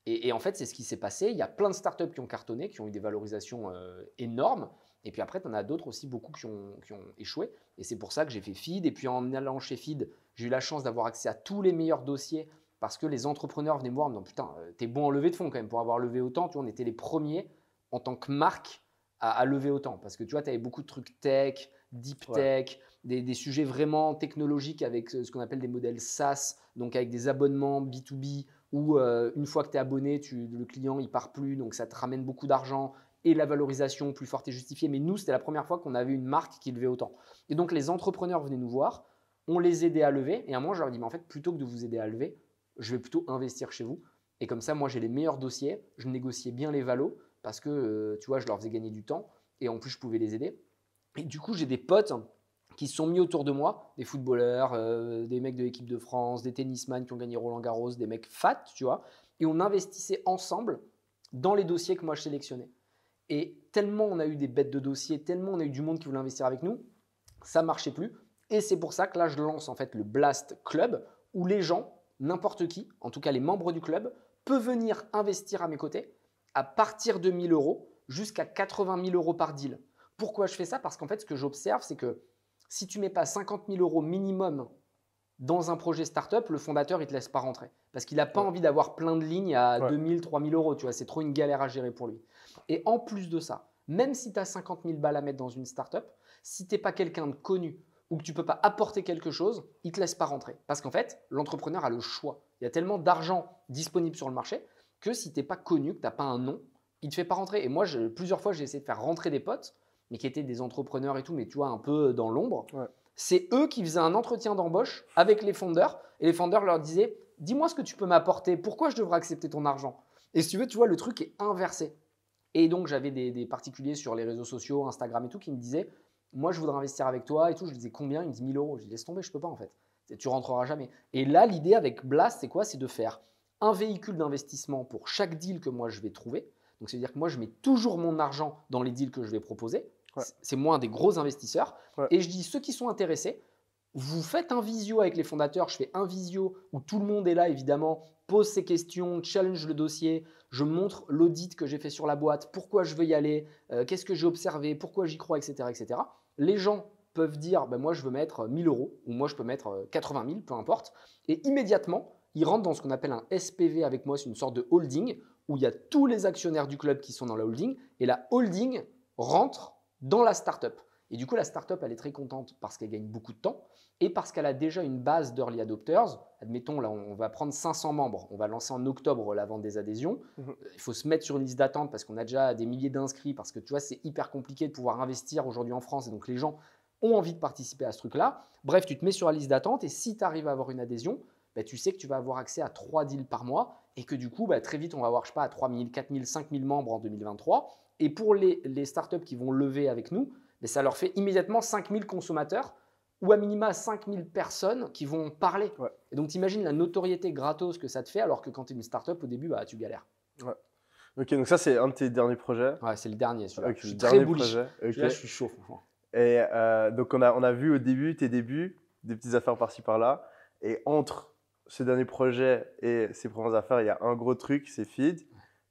Et, en fait, c'est ce qui s'est passé. Il y a plein de startups qui ont cartonné, qui ont eu des valorisations euh, énormes. Et puis après, tu en as d'autres aussi, beaucoup qui ont, échoué. Et c'est pour ça que j'ai fait Feed. Et puis en allant chez Feed, j'ai eu la chance d'avoir accès à tous les meilleurs dossiers parce que les entrepreneurs venaient me voir en me Putain, euh, t'es bon en levée de fonds quand même pour avoir levé autant. Tu vois, on était les premiers en tant que marque à, lever autant. Parce que tu vois, tu avais beaucoup de trucs tech, deep tech, des, des, sujets vraiment technologiques avec euh, ce qu'on appelle des modèles SaaS, donc avec des abonnements B2B où euh, une fois que tu es abonné, le client il part plus, donc ça te ramène beaucoup d'argent et la valorisation plus forte est justifiée. Mais nous, c'était la première fois qu'on avait une marque qui levait autant. Et donc les entrepreneurs venaient nous voir, on les aidait à lever, et à un moment je leur dis, mais en fait, plutôt que de vous aider à lever, je vais plutôt investir chez vous. Et comme ça, moi j'ai les meilleurs dossiers, je négociais bien les valos, parce que, euh, tu vois, je leur faisais gagner du temps, et en plus je pouvais les aider. Et du coup, j'ai des potes qui sont mis autour de moi, des footballeurs, euh, des mecs de l'équipe de France, des tennisman qui ont gagné Roland Garros, des mecs fat, tu vois, et on investissait ensemble dans les dossiers que moi je sélectionnais. Et tellement on a eu des bêtes de dossiers, tellement on a eu du monde qui voulait investir avec nous, ça marchait plus. Et c'est pour ça que là, je lance en fait le Blast Club, où les gens, n'importe qui, en tout cas les membres du club, peuvent venir investir à mes côtés à partir de 1000 euros jusqu'à 80 000 euros par deal. Pourquoi je fais ça Parce qu'en fait, ce que j'observe, c'est que si tu mets pas 50 000 euros minimum dans un projet startup, le fondateur, il te laisse pas rentrer. Parce qu'il n'a pas envie d'avoir plein de lignes à 000, 2000, 3000 euros. Tu vois, c'est trop une galère à gérer pour lui. Et en plus de ça, même si tu as 50 000 balles à mettre dans une startup, si tu n'es pas quelqu'un de connu ou que tu ne peux pas apporter quelque chose, il ne te laisse pas rentrer. Parce qu'en fait, l'entrepreneur a le choix. Il y a tellement d'argent disponible sur le marché que si tu n'es pas connu, que tu n'as pas un nom, il ne te fait pas rentrer. Et moi, je, plusieurs fois, j'ai essayé de faire rentrer des potes mais qui étaient des entrepreneurs et tout, mais tu vois, un peu euh, dans l'ombre. C'est eux qui faisaient un entretien d'embauche avec les fondeurs, et les fondeurs leur disaient Dis-moi ce que tu peux m'apporter, pourquoi je devrais accepter ton argent Et si tu veux, tu vois, le truc est inversé. Et donc, j'avais des, des, particuliers sur les réseaux sociaux, Instagram et tout, qui me disaient Moi, je voudrais investir avec toi et tout. Je disais Combien Ils me disent 1000 euros. Je dis Laisse tomber, je peux pas en fait. Tu rentreras jamais. Et là, l'idée avec Blast, c'est quoi C'est de faire un véhicule d'investissement pour chaque deal que moi je vais trouver. Donc, c'est-à-dire que moi, je mets toujours mon argent dans les deals que je vais proposer. C'est moins des gros investisseurs. Et je dis ceux qui sont intéressés, vous faites un visio avec les fondateurs. Je fais un visio où tout le monde est là, évidemment, pose ses questions, challenge le dossier. Je montre l'audit que j'ai fait sur la boîte, pourquoi je veux y aller, euh, qu'est-ce que j'ai observé, pourquoi j'y crois, etc., etc. Les gens peuvent dire ben moi je veux mettre 1000 euros ou moi je peux mettre 80 euh, 000, peu importe. Et immédiatement, ils rentrent dans ce qu'on appelle un SPV avec moi, c'est une sorte de holding où il y a tous les actionnaires du club qui sont dans la holding et la holding rentre dans la startup. Et du coup, la startup, elle est très contente parce qu'elle gagne beaucoup de temps et parce qu'elle a déjà une base d'early adopters. Admettons, là, on va prendre 500 membres. On va lancer en octobre la vente des adhésions. Mhm. Euh, il faut se mettre sur une liste d'attente parce qu'on a déjà des milliers d'inscrits. Parce que tu vois, c'est hyper compliqué de pouvoir investir aujourd'hui en France. Et donc, les gens ont envie de participer à ce truc-là. Bref, tu te mets sur la liste d'attente et si tu arrives à avoir une adhésion, bah, tu sais que tu vas avoir accès à 3 deals par mois et que du coup, bah, très vite, on va avoir, je sais pas, à 3 000, 4 membres en 2023 et pour les, les startups qui vont lever avec nous, mais ben, ça leur fait immédiatement 5000 consommateurs ou à minima 5000 personnes qui vont parler. Et donc, t'imagines la notoriété gratos que ça te fait, alors que quand tu es une startup, au début, bah, tu galères. Ouais. Ok, donc ça, c'est un de tes derniers projets Ouais, c'est le dernier, celui-là. Okay, je suis Là, je suis chaud, Et euh, donc, on a, on a vu au début, tes débuts, des petites affaires par-ci, par-là. Et entre ce dernier projet et ces premières affaires, il y a un gros truc, c'est Feed.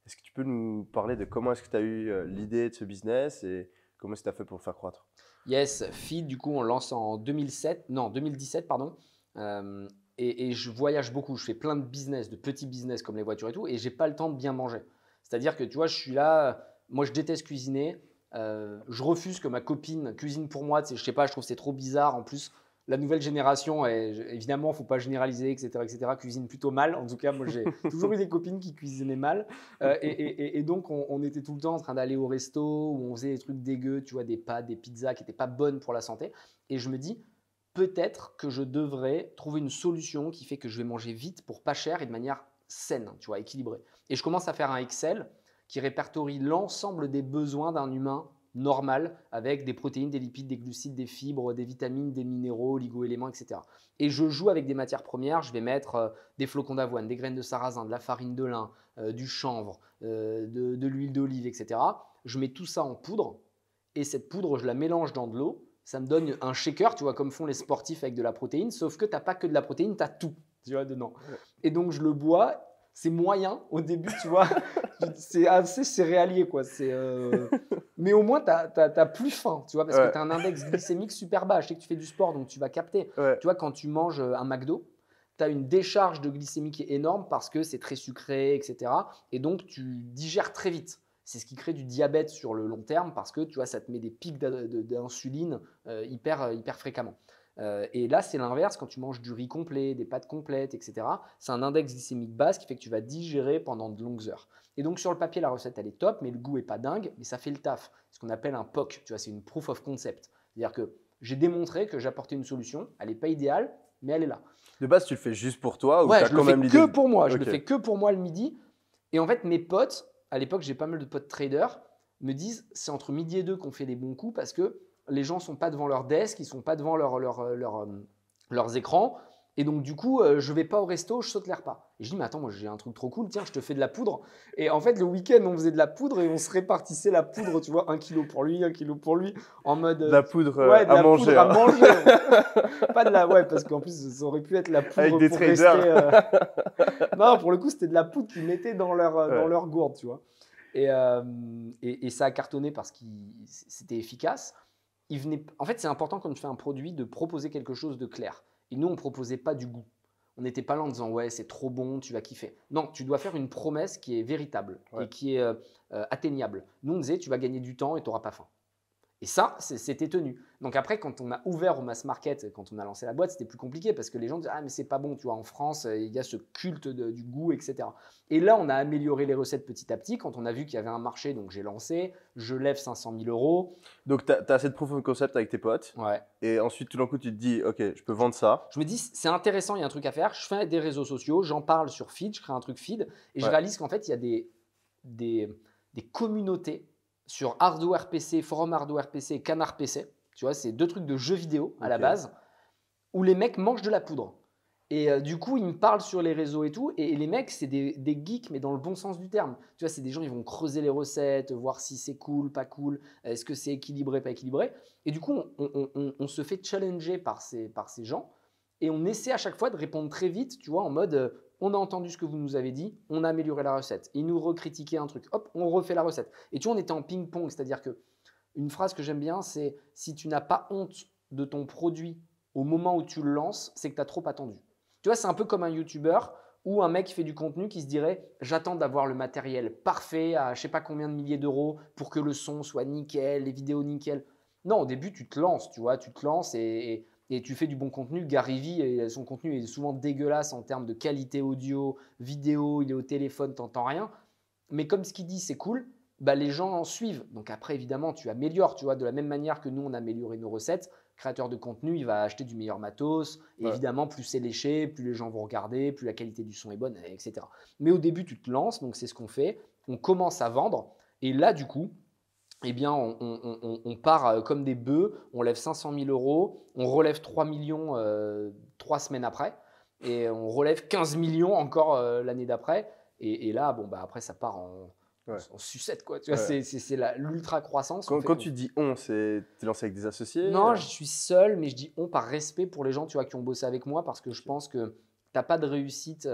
Est-ce que tu peux nous parler de comment est-ce que tu as eu euh, l'idée de ce business et comment est-ce que tu as fait pour le faire croître Yes, Feed, du coup, on lance en 2007, non, 2017, pardon. Euh, et, je voyage beaucoup, je fais plein de business, de petits business comme les voitures et tout, et j'ai pas le temps de bien manger. C'est-à-dire que tu vois, je suis là, euh, moi je déteste cuisiner, je refuse que ma copine cuisine pour moi, je sais pas, je trouve c'est trop bizarre. En plus, la nouvelle génération, il évidemment, faut pas généraliser, etc., etc., cuisine plutôt mal. En tout cas, moi, j'ai toujours eu des copines qui cuisinaient mal. Euh, et, donc, on, était tout le temps en train d'aller au resto où on faisait des trucs dégueux, tu vois, des pâtes, des pizzas qui n'étaient pas bonnes pour la santé. Et je me dis, peut-être que je devrais trouver une solution qui fait que je vais manger vite pour pas cher et de manière saine, tu vois, équilibrée. Et je commence à faire un Excel qui répertorie l'ensemble des besoins d'un humain normal avec des protéines, des lipides, des glucides, des fibres, des vitamines, des minéraux, oligo-éléments, etc. Et je joue avec des matières premières. Je vais mettre euh, des flocons d'avoine, des graines de sarrasin, de la farine de lin, euh, du chanvre, euh, de, l'huile d'olive, etc. Je mets tout ça en poudre et cette poudre, je la mélange dans de l'eau. Ça me donne un shaker, tu vois, comme font les sportifs avec de la protéine, sauf que tu pas que de la protéine, tu as tout, tu vois, dedans. Et donc, je le bois c'est moyen au début, tu vois. c'est assez céréalier, quoi. Euh, mais au moins, tu as, plus faim, tu vois, parce que tu as un index glycémique super bas. Je sais que tu fais du sport, donc tu vas capter. Tu vois, quand tu manges euh, un McDo, tu as une décharge de glycémie qui est énorme parce que c'est très sucré, etc. Et donc, tu digères très vite. C'est ce qui crée du diabète sur le long terme parce que, tu vois, ça te met des pics d'insuline euh, hyper, hyper fréquemment. Euh, et là, c'est l'inverse. Quand tu manges du riz complet, des pâtes complètes, etc., c'est un index glycémique basse qui fait que tu vas digérer pendant de longues heures. Et donc, sur le papier, la recette, elle est top, mais le goût est pas dingue, mais ça fait le taf. Ce qu'on appelle un POC, tu vois, c'est une proof of concept. C'est-à-dire que j'ai démontré que j'apportais une solution, elle n'est pas idéale, mais elle est là. De base, tu le fais juste pour toi ou ouais, je quand le fais que pour moi. Je le fais que pour moi le midi. Et en fait, mes potes, à l'époque, j'ai pas mal de potes traders, me disent c'est entre midi et deux qu'on fait des bons coups parce que les gens sont pas devant leur desk, ils sont pas devant leur, euh, euh, leurs écrans. Et donc, du coup, je euh, je vais pas au resto, je saute l'air pas. Et je dis, mais attends, moi j'ai un truc trop cool, tiens, je te fais de la poudre. Et en fait, le week-end, on faisait de la poudre et on se répartissait la poudre, tu vois, un kilo pour lui, un kilo pour lui, en mode. de la poudre de à la manger. Poudre à hein. manger. pas de la. Ouais, parce qu'en plus, ça aurait pu être la poudre Avec des pour non, pour le coup, c'était de la poudre qu'ils mettaient dans leur, dans leur gourde, tu vois. Et, et, et, ça a cartonné parce que c'était efficace. En fait, c'est important quand tu fais un produit de proposer quelque chose de clair. Et nous, on proposait pas du goût. On n'était pas là en disant ouais, c'est trop bon, tu vas kiffer. Non, tu dois faire une promesse qui est véritable et qui est euh, euh, atteignable. Nous, on disait tu vas gagner du temps et tu n'auras pas faim. Et ça, c'était tenu. Donc après, quand on a ouvert au mass market, quand on a lancé la boîte, c'était plus compliqué parce que les gens disaient ah mais c'est pas bon, tu vois, en France, euh, il y a ce culte du goût, etc. Et là, on a amélioré les recettes petit à petit. Quand on a vu qu'il y avait un marché, donc j'ai lancé, je lève 500 000 euros. Donc tu as, cette proof concept avec tes potes. Ouais. Et ensuite, tout d'un coup, tu te dis ok, je peux vendre ça. Je me dis c'est intéressant, il y a un truc à faire. Je fais des réseaux sociaux, j'en parle sur feed, je crée un truc feed et je réalise qu'en fait, il y a des, des, des communautés sur Hardware PC, Forum Hardware PC, Canard PC. Tu vois, c'est deux trucs de jeux vidéo à la base où les mecs mangent de la poudre. Et euh, du coup, ils me parlent sur les réseaux et tout. Et les mecs, c'est des, geeks, mais dans le bon sens du terme. Tu vois, c'est des gens, ils vont creuser les recettes, voir si c'est cool, pas cool, est-ce que c'est équilibré, pas équilibré. Et du coup, on, se fait challenger par ces, par ces gens. Et on essaie à chaque fois de répondre très vite, tu vois, en mode euh, on a entendu ce que vous nous avez dit, on a amélioré la recette. Il nous recritiquait un truc, hop, on refait la recette. Et tu vois, on était en ping-pong, c'est-à-dire que une phrase que j'aime bien, c'est si tu n'as pas honte de ton produit au moment où tu le lances, c'est que tu as trop attendu. Tu vois, c'est un peu comme un YouTuber ou un mec qui fait du contenu qui se dirait j'attends d'avoir le matériel parfait à je sais pas combien de milliers d'euros pour que le son soit nickel, les vidéos nickel. Non, au début, tu te lances, tu vois, tu te lances et et tu fais du bon contenu. Gary V, euh, son contenu est souvent dégueulasse en termes de qualité audio, vidéo, il est au téléphone, t'entends rien. Mais comme ce qu'il dit, c'est cool, bah les gens en suivent. Donc après, évidemment, tu améliores, tu vois, de la même manière que nous, on a amélioré nos recettes. Créateur de contenu, il va acheter du meilleur matos. Évidemment, plus c'est léché, plus les gens vont regarder, plus la qualité du son est bonne, etc. Mais au début, tu te lances, donc c'est ce qu'on fait. On commence à vendre. Et là, du coup, eh bien, on, part euh, comme des bœufs, on lève 500 000 euros, on relève 3 millions euh, trois semaines après, et on relève 15 millions encore euh, l'année d'après. Et, là, bon, bah, après, ça part en, sucette, quoi. Tu vois, c'est l'ultra croissance. Quand, tu dis on, c'est es lancé avec des associés Non, je suis seul, mais je dis on par respect pour les gens, tu vois, qui ont bossé avec moi, parce que je pense que tu t'as pas de réussite.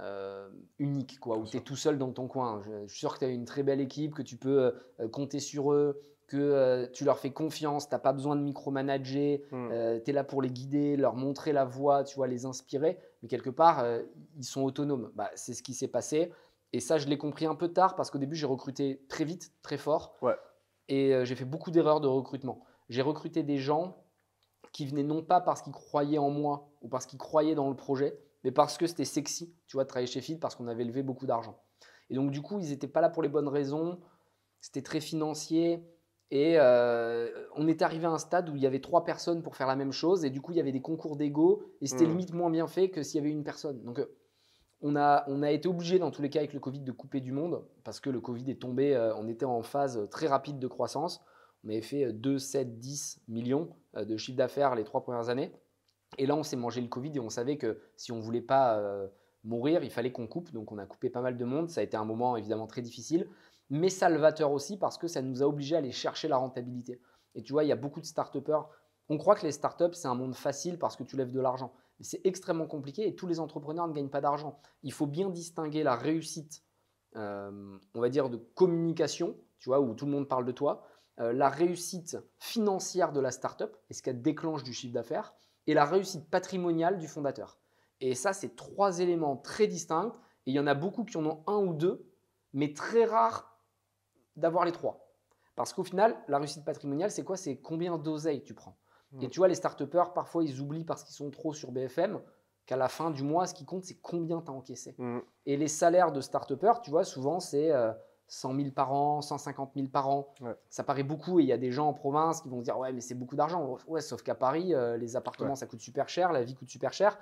Euh, unique, quoi, où tu es tout seul dans ton coin. Je, suis sûr que tu as une très belle équipe, que tu peux euh, euh, compter sur eux, que tu leur fais confiance, tu n'as pas besoin de micromanager, hmm. tu es là pour les guider, leur montrer la voie, tu vois, les inspirer, mais quelque part, ils sont autonomes. Bah, c'est ce qui s'est passé. Et ça, je l'ai compris un peu tard parce qu'au début, j'ai recruté très vite, très fort. Et j'ai fait beaucoup d'erreurs de recrutement. J'ai recruté des gens qui venaient non pas parce qu'ils croyaient en moi ou parce qu'ils croyaient dans le projet, mais parce que c'était sexy, tu vois, de travailler chez Fit, parce qu'on avait levé beaucoup d'argent. Et donc, du coup, ils n'étaient pas là pour les bonnes raisons, c'était très financier, et euh, on est arrivé à un stade où il y avait trois personnes pour faire la même chose, et du coup, il y avait des concours d'ego, et c'était hmm. limite moins bien fait que s'il y avait une personne. Donc, euh, on a, on a été obligé, dans tous les cas, avec le Covid, de couper du monde, parce que le Covid est tombé, euh, on était en phase très rapide de croissance. On avait fait 2, 7, 10 millions de chiffre d'affaires les trois premières années. Et là, on s'est mangé le Covid et on savait que si on voulait pas euh, mourir, il fallait qu'on coupe. Donc on a coupé pas mal de monde. Ça a été un moment évidemment très difficile, mais salvateur aussi parce que ça nous a obligés à aller chercher la rentabilité. Et tu vois, il y a beaucoup de start On croit que les startups, c'est un monde facile parce que tu lèves de l'argent. Mais c'est extrêmement compliqué et tous les entrepreneurs ne gagnent pas d'argent. Il faut bien distinguer la réussite, euh, on va dire, de communication, tu vois, où tout le monde parle de toi, euh, la réussite financière de la startup et ce qu'elle déclenche du chiffre d'affaires, et la réussite patrimoniale du fondateur. Et ça, c'est trois éléments très distincts. Et il y en a beaucoup qui en ont un ou deux, mais très rare d'avoir les trois. Parce qu'au final, la réussite patrimoniale, c'est quoi C'est combien d'oseilles tu prends. Hmm. Et tu vois, les start parfois, ils oublient parce qu'ils sont trop sur BFM qu'à la fin du mois, ce qui compte, c'est combien tu as encaissé. Hmm. Et les salaires de start tu vois, souvent, c'est euh, 100 000 par an, 150 000 par an. Ça paraît beaucoup et il y a des gens en province qui vont se dire ouais mais c'est beaucoup d'argent. Ouais, sauf qu'à Paris, euh, les appartements ça coûte super cher, la vie coûte super cher.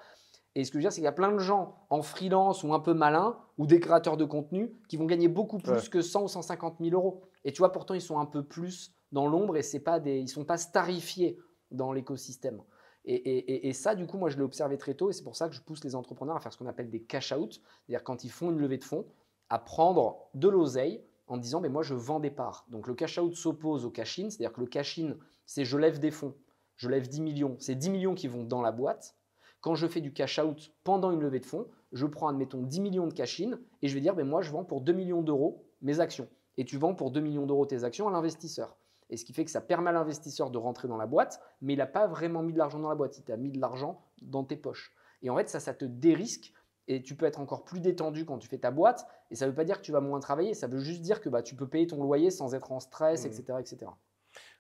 Et ce que je veux dire, c'est qu'il y a plein de gens en freelance ou un peu malins ou des créateurs de contenu qui vont gagner beaucoup plus que 100 ou 150 000 euros. Et tu vois, pourtant ils sont un peu plus dans l'ombre et c'est pas des, ils sont pas starifiés dans l'écosystème. Et, et, ça, du coup, moi je l'ai observé très tôt et c'est pour ça que je pousse les entrepreneurs à faire ce qu'on appelle des cash out, c'est-à-dire quand ils font une levée de fonds à prendre de l'oseille en disant mais moi je vends des parts. Donc le cash out s'oppose au cash in, c'est-à-dire que le cash in c'est je lève des fonds, je lève 10 millions, c'est 10 millions qui vont dans la boîte. Quand je fais du cash out pendant une levée de fonds, je prends admettons 10 millions de cash in et je vais dire mais moi je vends pour 2 millions d'euros mes actions et tu vends pour 2 millions d'euros tes actions à l'investisseur. Et ce qui fait que ça permet à l'investisseur de rentrer dans la boîte, mais il n'a pas vraiment mis de l'argent dans la boîte, il t'a mis de l'argent dans tes poches. Et en fait, ça, ça te dérisque et tu peux être encore plus détendu quand tu fais ta boîte. Et ça ne veut pas dire que tu vas moins travailler, ça veut juste dire que bah, tu peux payer ton loyer sans être en stress, etc. Mmh. etc.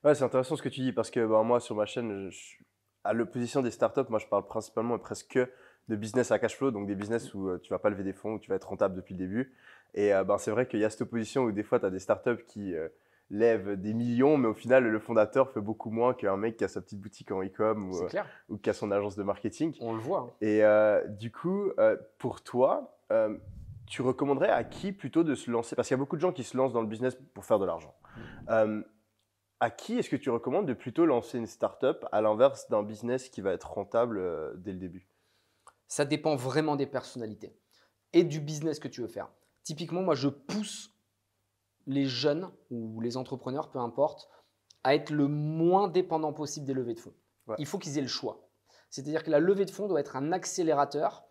c'est intéressant ce que tu dis parce que bah, moi, sur ma chaîne, à l'opposition des startups, moi, je parle principalement presque de business à cash flow, donc des business où euh, tu vas pas lever des fonds, où tu vas être rentable depuis le début. Et euh, ben, c'est vrai qu'il y a cette opposition où des fois, tu as des startups qui. Euh, lève des millions, mais au final, le fondateur fait beaucoup moins qu'un mec qui a sa petite boutique en e-com ou, euh, qui a son agence de marketing. On le voit. Hein. Et euh, du coup, euh, pour toi, tu recommanderais à qui plutôt de se lancer Parce qu'il y a beaucoup de gens qui se lancent dans le business pour faire de l'argent. Mm. à qui est-ce que tu recommandes de plutôt lancer une start-up à l'inverse d'un business qui va être rentable dès le début Ça dépend vraiment des personnalités et du business que tu veux faire. Typiquement, moi, je pousse les jeunes ou les entrepreneurs, peu importe, à être le moins dépendant possible des levées de fonds. Il faut qu'ils aient le choix. C'est-à-dire que la levée de fonds doit être un accélérateur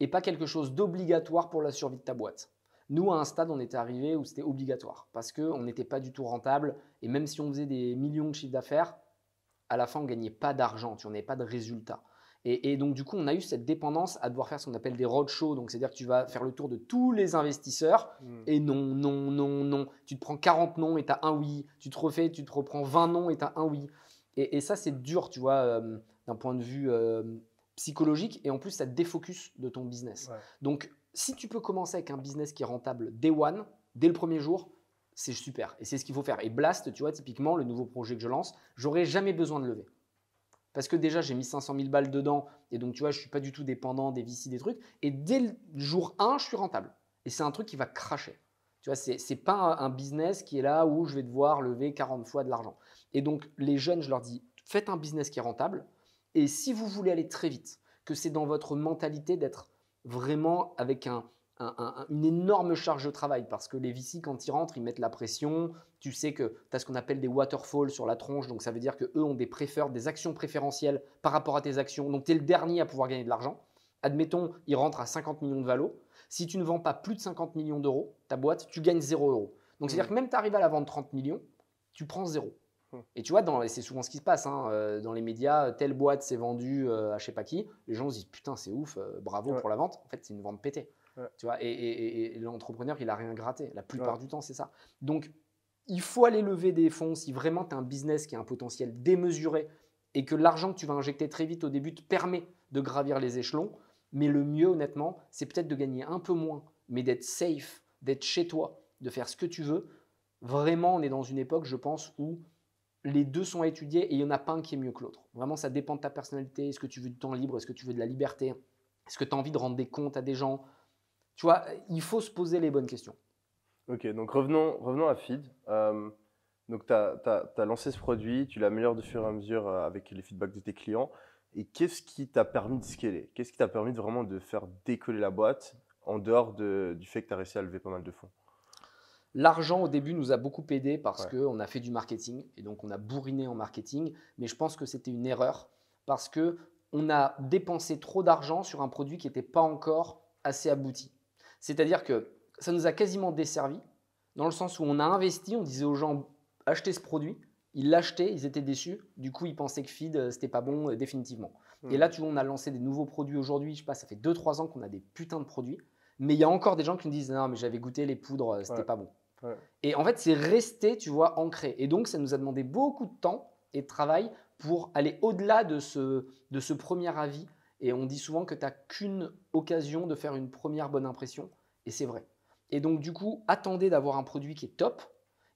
et pas quelque chose d'obligatoire pour la survie de ta boîte. Nous, à un stade, on était arrivé où c'était obligatoire parce qu'on n'était pas du tout rentable et même si on faisait des millions de chiffres d'affaires, à la fin, on gagnait pas d'argent, on n'avait pas de résultat. Et, donc, du coup, on a eu cette dépendance à devoir faire ce qu'on appelle des roadshows. Donc, c'est-à-dire que tu vas faire le tour de tous les investisseurs hmm. et non, non, non, non. Tu te prends 40 noms et tu as un oui. Tu te refais, tu te reprends 20 noms et tu as un oui. Et, ça, c'est dur, tu vois, euh, d'un point de vue euh, psychologique. Et en plus, ça te défocus de ton business. Donc, si tu peux commencer avec un business qui est rentable day one, dès le premier jour, c'est super. Et c'est ce qu'il faut faire. Et Blast, tu vois, typiquement, le nouveau projet que je lance, j'aurais jamais besoin de lever parce que déjà j'ai mis 500 000 balles dedans et donc tu vois, je suis pas du tout dépendant des VC, des trucs. Et dès le jour 1, je suis rentable. Et c'est un truc qui va cracher. Tu vois, c'est, c'est pas un business qui est là où je vais devoir lever 40 fois de l'argent. Et donc les jeunes, je leur dis, faites un business qui est rentable. Et si vous voulez aller très vite, que c'est dans votre mentalité d'être vraiment avec un, une énorme charge de travail parce que les VC, quand ils rentrent, ils mettent la pression. Tu sais que tu as ce qu'on appelle des waterfalls sur la tronche, donc ça veut dire que eux ont des préfères, des actions préférentielles par rapport à tes actions. Donc tu es le dernier à pouvoir gagner de l'argent. Admettons, ils rentrent à 50 millions de valo Si tu ne vends pas plus de 50 millions d'euros, ta boîte, tu gagnes 0 euros. Donc c'est-à-dire mmh. que même tu arrives à la vendre 30 millions, tu prends 0. Mmh. Et tu vois, c'est souvent ce qui se passe hein, euh, dans les médias. Euh, telle boîte s'est vendue euh, à je sais pas qui. Les gens se disent putain, c'est ouf, bravo pour la vente. En fait, c'est une vente pétée. Tu vois, et, l'entrepreneur, il n'a rien gratté. La plupart du temps, c'est ça. Donc, il faut aller lever des fonds si vraiment tu as un business qui a un potentiel démesuré et que l'argent que tu vas injecter très vite au début te permet de gravir les échelons. Mais le mieux, honnêtement, c'est peut-être de gagner un peu moins, mais d'être safe, d'être chez toi, de faire ce que tu veux. Vraiment, on est dans une époque, je pense, où les deux sont à étudier et il n'y en a pas un qui est mieux que l'autre. Vraiment, ça dépend de ta personnalité. Est-ce que tu veux du temps libre Est-ce que tu veux de la liberté Est-ce que tu as envie de rendre des comptes à des gens tu vois, il faut se poser les bonnes questions. Ok, donc revenons, revenons à Feed. Euh, donc, tu as, lancé ce produit, tu l'améliores de fur et à mesure euh, avec les feedbacks de tes clients. Et qu'est-ce qui t'a permis de scaler Qu'est-ce qui t'a permis vraiment de faire décoller la boîte en dehors de, du fait que tu as réussi à lever pas mal de fonds L'argent au début nous a beaucoup aidé parce que qu'on a fait du marketing et donc on a bourriné en marketing, mais je pense que c'était une erreur parce que on a dépensé trop d'argent sur un produit qui n'était pas encore assez abouti. C'est-à-dire que ça nous a quasiment desservi, dans le sens où on a investi, on disait aux gens acheter ce produit, ils l'achetaient, ils étaient déçus, du coup ils pensaient que feed euh, c'était pas bon euh, définitivement. Hmm. Et là, tu vois, on a lancé des nouveaux produits aujourd'hui, je sais pas, ça fait 2-3 ans qu'on a des putains de produits, mais il y a encore des gens qui nous disent non, mais j'avais goûté les poudres, euh, c'était pas bon. Et en fait, c'est resté, tu vois, ancré. Et donc, ça nous a demandé beaucoup de temps et de travail pour aller au-delà de ce, de ce premier avis et on dit souvent que tu n'as qu'une occasion de faire une première bonne impression, et c'est vrai. Et donc du coup, attendez d'avoir un produit qui est top,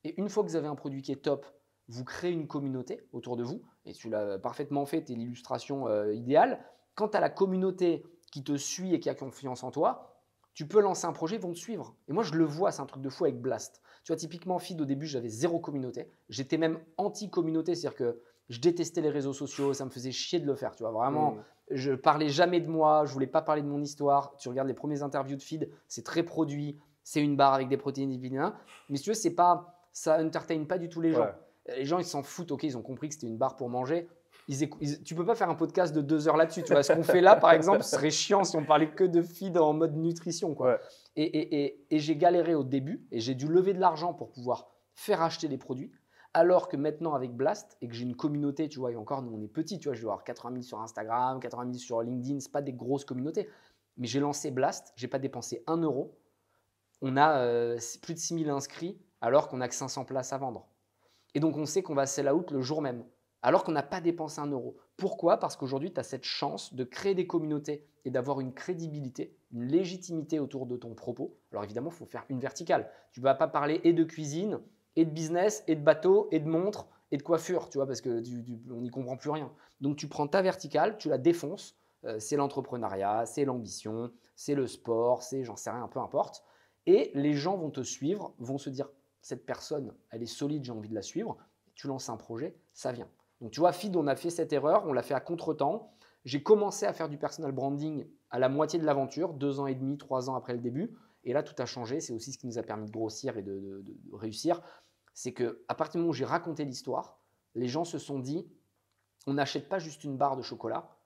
et une fois que vous avez un produit qui est top, vous créez une communauté autour de vous, et tu l'as parfaitement fait, tu es l'illustration euh, idéale. idéale. Quant à la communauté qui te suit et qui a confiance en toi, tu peux lancer un projet, ils vont te suivre. Et moi, je le vois, c'est un truc de fou avec Blast. Tu vois, typiquement, Feed, au début, j'avais zéro communauté. J'étais même anti-communauté, c'est-à-dire que je détestais les réseaux sociaux, ça me faisait chier de le faire, tu vois, vraiment. Mmh je parlais jamais de moi, je voulais pas parler de mon histoire. Tu regardes les premiers interviews de feed, c'est très produit, c'est une barre avec des protéines, divinées. Mais si tu veux, c'est pas, ça entertain pas du tout les gens. Les gens, ils s'en foutent, ok, ils ont compris que c'était une barre pour manger. Ils, ne tu peux pas faire un podcast de deux heures là-dessus. Tu vois, ce qu'on fait là, par exemple, ce serait chiant si on parlait que de feed en mode nutrition. Quoi. et j'ai galéré au début et j'ai dû lever de l'argent pour pouvoir faire acheter des produits. Alors que maintenant, avec Blast, et que j'ai une communauté, tu vois, et encore, nous, on est petit, tu vois, je vais avoir 80 000 sur Instagram, 80 000 sur LinkedIn, c'est pas des grosses communautés. Mais j'ai lancé Blast, j'ai pas dépensé un euro. On a euh, plus de 6 000 inscrits, alors qu'on a que 500 places à vendre. Et donc, on sait qu'on va sell out le jour même, alors qu'on n'a pas dépensé un euro. Pourquoi Parce qu'aujourd'hui, tu as cette chance de créer des communautés et d'avoir une crédibilité, une légitimité autour de ton propos. Alors évidemment, il faut faire une verticale. Tu ne vas pas parler et de cuisine et de business, et de bateau, et de montre, et de coiffure, tu vois, parce que on n'y comprend plus rien. Donc tu prends ta verticale, tu la défonces, euh, c'est l'entrepreneuriat, c'est l'ambition, c'est le sport, c'est j'en sais rien, peu importe. Et les gens vont te suivre, vont se dire, cette personne, elle est solide, j'ai envie de la suivre. Tu lances un projet, ça vient. Donc tu vois, FID, on a fait cette erreur, on l'a fait à contre-temps. J'ai commencé à faire du personal branding à la moitié de l'aventure, deux ans et demi, trois ans après le début. Et là, tout a changé. C'est aussi ce qui nous a permis de grossir et de, réussir. C'est que à partir du moment où j'ai raconté l'histoire, les gens se sont dit, on n'achète pas juste une barre de chocolat,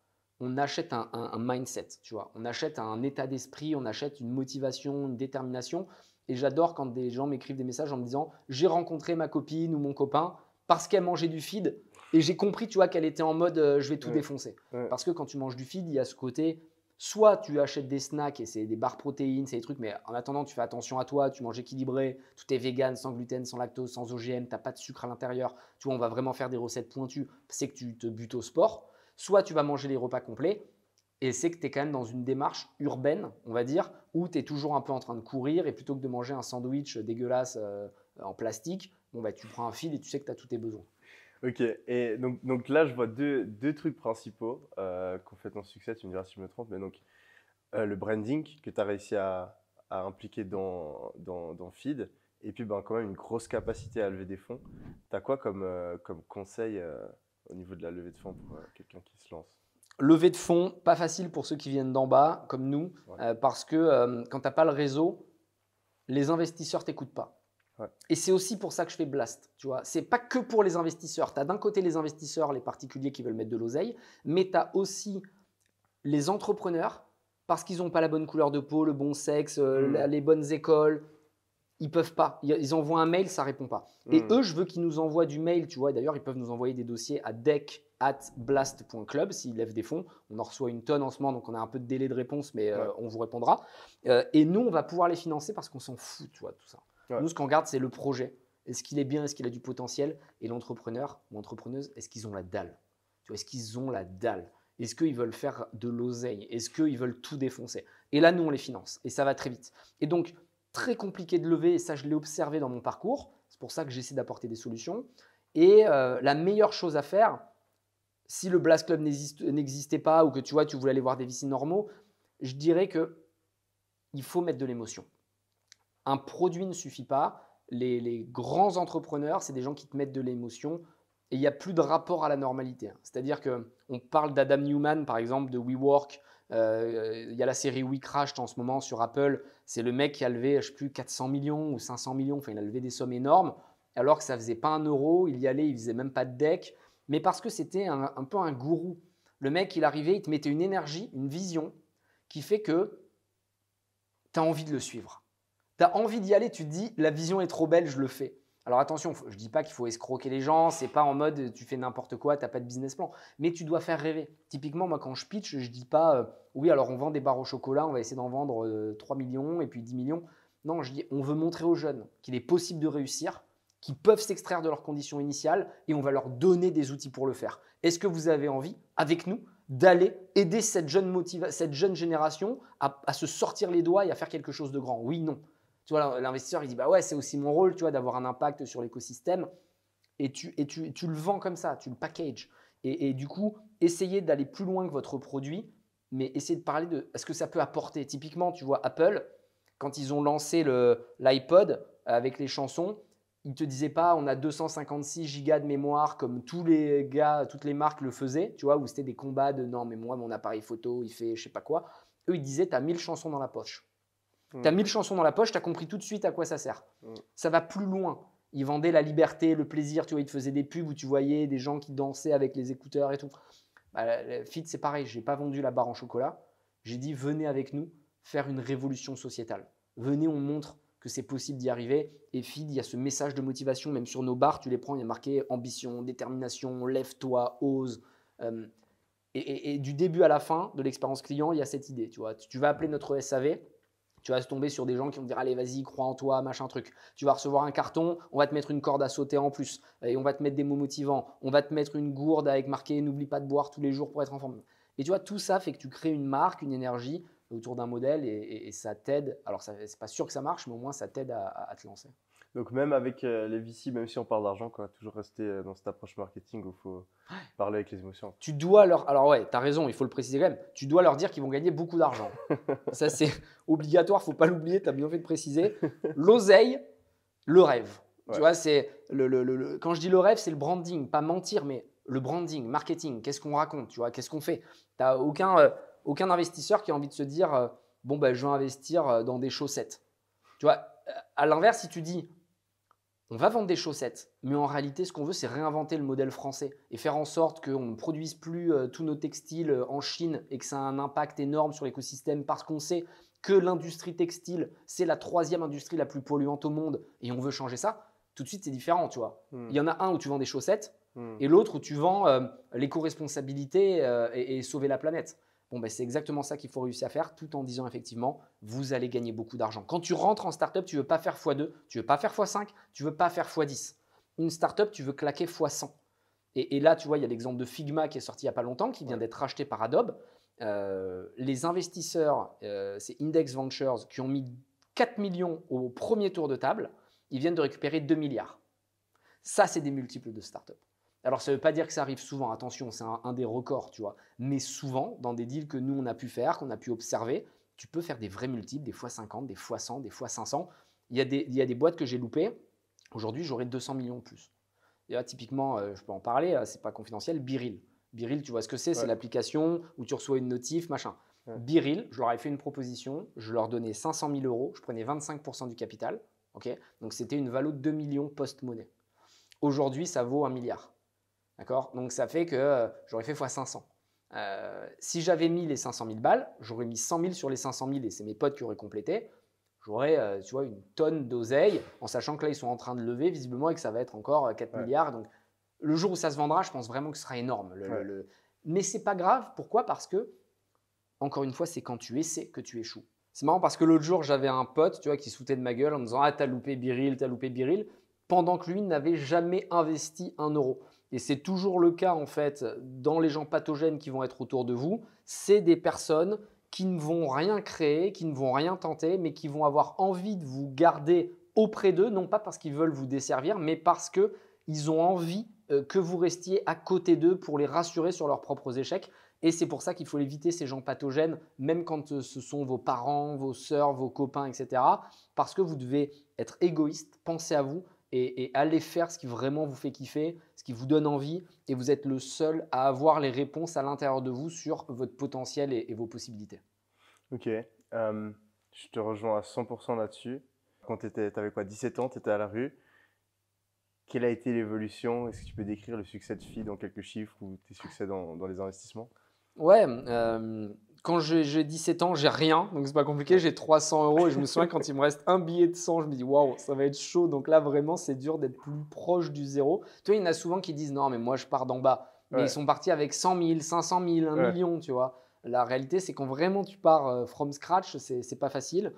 on achète un, mindset, tu vois. On achète un état d'esprit, on achète une motivation, une détermination. Et j'adore quand des gens m'écrivent des messages en me disant, j'ai rencontré ma copine ou mon copain parce qu'elle mangeait du feed. Et j'ai compris, tu vois, qu'elle était en mode, euh, je vais tout mmh. défoncer. Mmh. Parce que quand tu manges du feed, il y a ce côté, soit tu achètes des snacks et c'est des barres protéines, c'est des trucs, mais en attendant, tu fais attention à toi, tu manges équilibré, tout est vegan, sans gluten, sans lactose, sans OGM, t'as pas de sucre à l'intérieur. Tu vois, on va vraiment faire des recettes pointues, c'est que tu te butes au sport. Soit tu vas manger les repas complets et c'est que tu es quand même dans une démarche urbaine, on va dire, où tu es toujours un peu en train de courir et plutôt que de manger un sandwich dégueulasse euh, en plastique, bon, bah, tu prends un fil et tu sais que tu as tous tes besoins. Ok, et donc, donc là, je vois deux, deux trucs principaux euh, qui fait ton succès. Tu me diras si je me trompe, mais donc euh, le branding que tu as réussi à, impliquer dans, dans, dans, Feed, et puis ben, quand même une grosse capacité à lever des fonds. Tu as quoi comme, euh, comme conseil euh, au niveau de la levée de fonds pour quelqu'un qui se lance Levée de fonds, pas facile pour ceux qui viennent d'en bas, comme nous, parce que quand tu n'as pas le réseau, les investisseurs t'écoutent pas. Et c'est aussi pour ça que je fais Blast, tu vois. C'est pas que pour les investisseurs. Tu as d'un côté les investisseurs, les particuliers qui veulent mettre de l'oseille, mais tu as aussi les entrepreneurs, parce qu'ils n'ont pas la bonne couleur de peau, le bon sexe, euh, mm. les bonnes écoles, ils peuvent pas. Ils envoient un mail, ça répond pas. Et mm. eux, je veux qu'ils nous envoient du mail, tu vois. D'ailleurs, ils peuvent nous envoyer des dossiers à deck at blast.club s'ils lèvent des fonds. On en reçoit une tonne en ce moment, donc on a un peu de délai de réponse, mais euh, on vous répondra. Euh, et nous, on va pouvoir les financer parce qu'on s'en fout, tu vois, tout ça. Nous, ce qu'on regarde, c'est le projet. Est-ce qu'il est bien Est-ce qu'il a du potentiel Et l'entrepreneur ou entrepreneuse, est-ce qu'ils ont la dalle est-ce qu'ils ont la dalle Est-ce qu'ils veulent faire de l'oseille Est-ce qu'ils veulent tout défoncer Et là, nous, on les finance. Et ça va très vite. Et donc, très compliqué de lever. Et ça, je l'ai observé dans mon parcours. C'est pour ça que j'essaie d'apporter des solutions. Et euh, la meilleure chose à faire, si le Blast Club n'existait pas ou que tu vois, tu voulais aller voir des vicis normaux, je dirais que il faut mettre de l'émotion. Un produit ne suffit pas. Les, grands entrepreneurs, c'est des gens qui te mettent de l'émotion et il n'y a plus de rapport à la normalité. Hein. C'est-à-dire que on parle d'Adam Newman, par exemple, de WeWork. Euh, il y a la série We en ce moment sur Apple. C'est le mec qui a levé, je sais plus, 400 millions ou 500 millions. Enfin, il a levé des sommes énormes alors que ça faisait pas un euro. Il y allait, il faisait même pas de deck. Mais parce que c'était un, un peu un gourou. Le mec, il arrivait, il te mettait une énergie, une vision qui fait que tu as envie de le suivre tu as envie d'y aller, tu te dis la vision est trop belle, je le fais. Alors attention, je dis pas qu'il faut escroquer les gens, c'est pas en mode tu fais n'importe quoi, tu n'as pas de business plan, mais tu dois faire rêver. Typiquement, moi quand je pitch, je dis pas euh, oui, alors on vend des barres au chocolat, on va essayer d'en vendre 3 euh, millions et puis 10 millions. Non, je dis on veut montrer aux jeunes qu'il est possible de réussir, qu'ils peuvent s'extraire de leurs conditions initiales et on va leur donner des outils pour le faire. Est-ce que vous avez envie avec nous d'aller aider cette jeune, cette jeune génération à, à se sortir les doigts et à faire quelque chose de grand Oui, non. Tu vois, l'investisseur, il dit Bah ouais, c'est aussi mon rôle, tu vois, d'avoir un impact sur l'écosystème. Et, tu, et tu, tu, le vends comme ça, tu le package. Et, du coup, essayez d'aller plus loin que votre produit, mais essayez de parler de ce que ça peut apporter. Typiquement, tu vois, Apple, quand ils ont lancé l'iPod avec les chansons, ils te disaient pas on a 256 gigas de mémoire comme tous les gars, toutes les marques le faisaient, tu vois, où c'était des combats de non mais moi mon appareil photo il fait je sais pas quoi. Eux ils disaient tu as 1000 chansons dans la poche. Tu as 1000 chansons dans la poche, tu as compris tout de suite à quoi ça sert. Mm. Ça va plus loin. Ils vendaient la liberté, le plaisir. Tu vois, ils te faisaient des pubs où tu voyais des gens qui dansaient avec les écouteurs et tout. Bah, Fit, c'est pareil. J'ai pas vendu la barre en chocolat. J'ai dit venez avec nous faire une révolution sociétale. Venez, on montre que c'est possible d'y arriver. Et Fid, il y a ce message de motivation, même sur nos barres, tu les prends, il y a marqué ambition, détermination, lève-toi, ose. Euh, et, du début à la fin de l'expérience client, il y a cette idée. Tu vois, tu vas appeler notre SAV, tu vas tomber sur des gens qui vont te dire allez vas-y, crois en toi, machin truc. Tu vas recevoir un carton, on va te mettre une corde à sauter en plus, et on va te mettre des mots motivants, on va te mettre une gourde avec marqué n'oublie pas de boire tous les jours pour être en forme. Et tu vois, tout ça fait que tu crées une marque, une énergie autour d'un modèle et, ça t'aide. Alors, n'est pas sûr que ça marche, mais au moins ça t'aide à te lancer. Donc même avec euh, les VC, même si on parle d'argent, quoi, toujours rester euh, dans cette approche marketing où il faut parler avec les émotions. Tu dois leur, alors ouais, as raison, il faut le préciser quand même. Tu dois leur dire qu'ils vont gagner beaucoup d'argent. Ça c'est obligatoire, faut pas l'oublier. Tu as bien fait de préciser. L'oseille, le rêve. Tu vois, c'est le, le, le, quand je dis le rêve, c'est le branding, pas mentir, mais le branding, marketing. Qu'est-ce qu'on raconte, tu vois Qu'est-ce qu'on fait Tu aucun euh, aucun investisseur qui a envie de se dire bon ben je vais investir dans des chaussettes. Tu vois, à l'inverse, si tu dis on va vendre des chaussettes, mais en réalité, ce qu'on veut, c'est réinventer le modèle français et faire en sorte qu'on ne produise plus euh, tous nos textiles euh, en Chine et que ça a un impact énorme sur l'écosystème parce qu'on sait que l'industrie textile, c'est la troisième industrie la plus polluante au monde et on veut changer ça. Tout de suite, c'est différent, tu vois. Hmm. Il y en a un où tu vends des chaussettes hmm. et l'autre où tu vends euh, l'éco-responsabilité et sauver la planète. Ben, c'est exactement ça qu'il faut réussir à faire tout en disant effectivement, vous allez gagner beaucoup d'argent. Quand tu rentres en startup, tu ne veux pas faire x2, tu ne veux pas faire x5, tu ne veux pas faire x10. Une startup, tu veux claquer x100. Et, là, tu vois, il y a l'exemple de Figma qui est sorti il n'y a pas longtemps, qui vient d'être racheté par Adobe. Euh, les investisseurs, euh, c'est Index Ventures, qui ont mis 4 millions au premier tour de table, ils viennent de récupérer 2 milliards. Ça, c'est des multiples de startups. Alors, ça ne veut pas dire que ça arrive souvent, attention, c'est un, des records, tu vois. Mais souvent, dans des deals que nous, on a pu faire, qu'on a pu observer, tu peux faire des vrais multiples, des fois 50, des fois 100, des fois 500. Il y a des, des boîtes que j'ai loupées. Aujourd'hui, j'aurais 200 millions de plus. Et ah, typiquement, euh, je peux en parler, euh, c'est pas confidentiel, Biril. Biril, tu vois ce que c'est C'est l'application où tu reçois une notif, machin. Biril, je leur ai fait une proposition, je leur donnais 500 000 euros, je prenais 25% du capital. ok Donc, c'était une valeur de 2 millions post-monnaie. Aujourd'hui, ça vaut un milliard. D'accord Donc ça fait que euh, j'aurais fait x 500. Euh, si j'avais mis les 500 000 balles, j'aurais mis 100 000 sur les 500 000 et c'est mes potes qui auraient complété. J'aurais, euh, tu vois, une tonne d'oseille en sachant que là, ils sont en train de lever visiblement et que ça va être encore 4 milliards. Donc le jour où ça se vendra, je pense vraiment que ce sera énorme. Le, Mais c'est pas grave. Pourquoi Parce que, encore une fois, c'est quand tu essaies que tu échoues. C'est marrant parce que l'autre jour, j'avais un pote, tu vois, qui sautait de ma gueule en me disant Ah, t'as loupé Biril, t'as loupé Biril, pendant que lui n'avait jamais investi un euro et c'est toujours le cas en fait dans les gens pathogènes qui vont être autour de vous, c'est des personnes qui ne vont rien créer, qui ne vont rien tenter, mais qui vont avoir envie de vous garder auprès d'eux, non pas parce qu'ils veulent vous desservir, mais parce qu'ils ont envie euh, que vous restiez à côté d'eux pour les rassurer sur leurs propres échecs. Et c'est pour ça qu'il faut éviter ces gens pathogènes, même quand euh, ce sont vos parents, vos sœurs, vos copains, etc. Parce que vous devez être égoïste, penser à vous, et, allez faire ce qui vraiment vous fait kiffer, ce qui vous donne envie, et vous êtes le seul à avoir les réponses à l'intérieur de vous sur votre potentiel et, vos possibilités. Ok, euh, je te rejoins à 100% là-dessus. Quand tu avais quoi, 17 ans, tu étais à la rue. Quelle a été l'évolution Est-ce que tu peux décrire le succès de FI dans quelques chiffres ou tes succès dans, les investissements Ouais, euh, quand j'ai 17 ans, j'ai rien, donc c'est pas compliqué, j'ai 300 euros et je me souviens quand il me reste un billet de 100, je me dis waouh, ça va être chaud. Donc là, vraiment, c'est dur d'être plus proche du zéro. Tu vois, il y en a souvent qui disent non, mais moi je pars d'en bas. Mais ils sont partis avec 100 000, 500 000, 1 million, tu vois. La réalité, c'est quand vraiment tu pars euh, from scratch, c'est pas facile.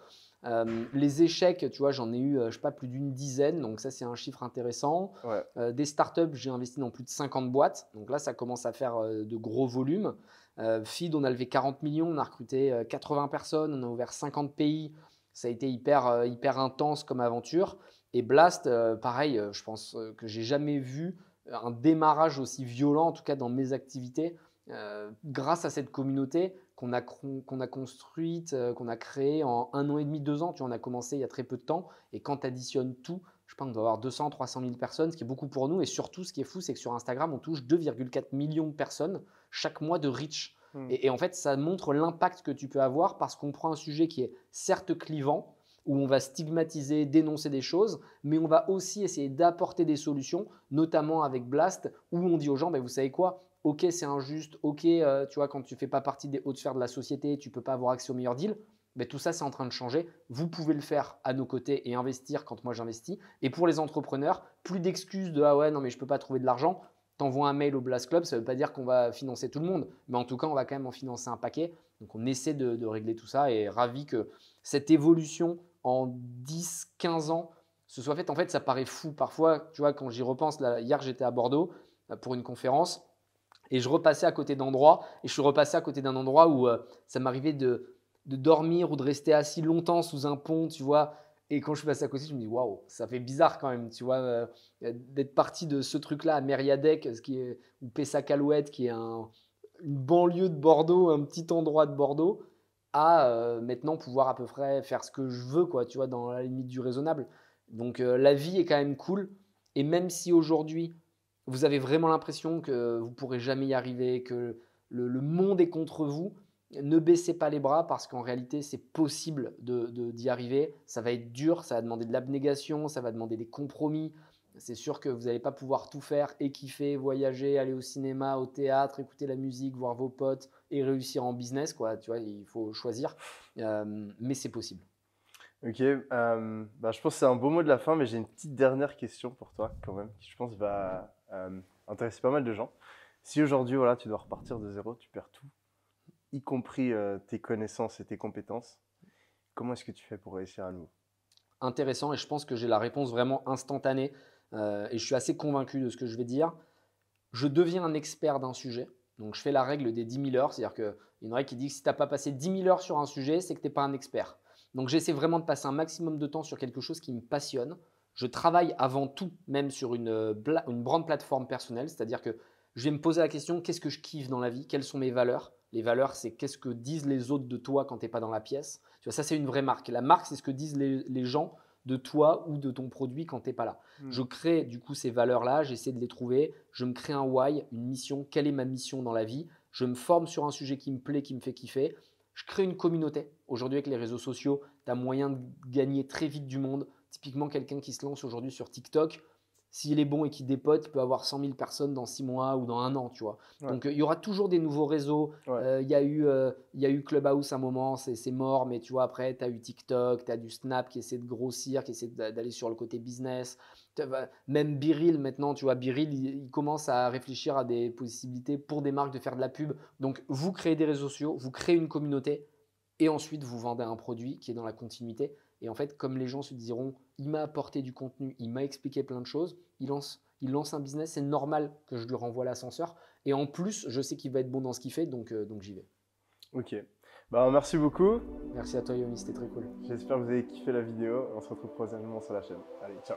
Euh, les échecs, tu vois, j'en ai eu, euh, je sais pas, plus d'une dizaine, donc ça, c'est un chiffre intéressant. des startups, j'ai investi dans plus de 50 boîtes, donc là, ça commence à faire de gros volumes. Euh, Fid, on a levé 40 millions, on a recruté 80 euh, personnes, on a ouvert 50 pays. Ça a été euh, hyper, intense comme aventure. Et Blast, pareil, je pense que j'ai jamais vu un démarrage aussi violent, en tout cas dans mes activités, grâce à cette communauté qu'on a, qu'on a construite, qu'on a créée en un an et demi, deux ans. Tu en as commencé il y a très peu de temps. Et quand tu additionnes tout, je pense qu'on doit avoir 200, 300 000 personnes, ce qui est beaucoup pour nous. Et surtout, ce qui est fou, c'est que sur Instagram, on touche 2,4 millions de personnes chaque mois de reach. Hmm. Et, en fait, ça montre l'impact que tu peux avoir parce qu'on prend un sujet qui est certes clivant, où on va stigmatiser, dénoncer des choses, mais on va aussi essayer d'apporter des solutions, notamment avec Blast, où on dit aux gens, bah, vous savez quoi Ok, c'est injuste, ok, euh, tu vois, quand tu fais pas partie des hautes sphères de la société, tu peux pas avoir accès au meilleur deal ben, tout ça, c'est en train de changer. Vous pouvez le faire à nos côtés et investir quand moi j'investis. Et pour les entrepreneurs, plus d'excuses de ah ouais, non, mais je ne peux pas trouver de l'argent. T'envoies un mail au Blast Club, ça ne veut pas dire qu'on va financer tout le monde, mais en tout cas, on va quand même en financer un paquet. Donc, on essaie de, régler tout ça et ravi que cette évolution en 10, 15 ans se soit faite. En fait, ça paraît fou. Parfois, tu vois, quand j'y repense, là, hier, j'étais à Bordeaux euh, pour une conférence et je repassais à côté d'endroits et je suis repassé à côté d'un endroit où euh, ça m'arrivait de de dormir ou de rester assis longtemps sous un pont, tu vois. Et quand je suis passé à côté, je me dis waouh, ça fait bizarre quand même, tu vois, euh, d'être parti de ce truc-là à Mériadec, ce qui est ou Pessac-Alouette, qui est un, une banlieue de Bordeaux, un petit endroit de Bordeaux, à euh, maintenant pouvoir à peu près faire ce que je veux, quoi, tu vois, dans la limite du raisonnable. Donc euh, la vie est quand même cool. Et même si aujourd'hui vous avez vraiment l'impression que vous pourrez jamais y arriver, que le monde est contre vous, ne baissez pas les bras parce qu'en réalité, c'est possible d'y de, arriver. Ça va être dur, ça va demander de l'abnégation, ça va demander des compromis. C'est sûr que vous n'allez pas pouvoir tout faire et kiffer, voyager, aller au cinéma, au théâtre, écouter la musique, voir vos potes et réussir en business. Quoi. Tu vois, il faut choisir, euh, mais c'est possible. Ok, euh, bah, je pense que c'est un beau mot de la fin, mais j'ai une petite dernière question pour toi quand même, qui je pense va euh, intéresser pas mal de gens. Si aujourd'hui, voilà, tu dois repartir de zéro, tu perds tout, y compris euh, tes connaissances et tes compétences. Comment est-ce que tu fais pour réussir à nouveau Intéressant et je pense que j'ai la réponse vraiment instantanée euh, et je suis assez convaincu de ce que je vais dire. Je deviens un expert d'un sujet. Donc je fais la règle des 10 000 heures, c'est-à-dire qu'il y a une règle qui dit que si tu n'as pas passé 10 000 heures sur un sujet, c'est que tu n'es pas un expert. Donc j'essaie vraiment de passer un maximum de temps sur quelque chose qui me passionne. Je travaille avant tout même sur une, euh, une grande plateforme personnelle, c'est-à-dire que je vais me poser la question qu'est-ce que je kiffe dans la vie Quelles sont mes valeurs les valeurs, c'est qu'est-ce que disent les autres de toi quand tu n'es pas dans la pièce. Tu vois, ça, c'est une vraie marque. La marque, c'est ce que disent les, gens de toi ou de ton produit quand tu n'es pas là. Hmm. Je crée du coup ces valeurs-là, j'essaie de les trouver, je me crée un why, une mission, quelle est ma mission dans la vie, je me forme sur un sujet qui me plaît, qui me fait kiffer, je crée une communauté. Aujourd'hui avec les réseaux sociaux, tu as moyen de gagner très vite du monde. Typiquement quelqu'un qui se lance aujourd'hui sur TikTok, s'il est bon et qu'il dépote, il peut avoir 100 000 personnes dans 6 mois ou dans un an, tu vois. Donc, euh, il y aura toujours des nouveaux réseaux. Euh, il y, a eu, euh, il y a eu Clubhouse à un moment, c'est mort, mais tu vois, après, tu as eu TikTok, tu as du Snap qui essaie de grossir, qui essaie d'aller sur le côté business. Même Biril, maintenant, tu vois, Biril, il, commence à réfléchir à des possibilités pour des marques de faire de la pub. Donc, vous créez des réseaux sociaux, vous créez une communauté et ensuite, vous vendez un produit qui est dans la continuité. Et en fait, comme les gens se diront, il m'a apporté du contenu, il m'a expliqué plein de choses, il lance, un business, c'est normal que je lui renvoie l'ascenseur. Et en plus, je sais qu'il va être bon dans ce qu'il fait, donc, euh, donc j'y vais. Ok. Bah, merci beaucoup. Merci à toi, Yoni. c'était très cool. J'espère que vous avez kiffé la vidéo. On se retrouve prochainement sur la chaîne. Allez, ciao.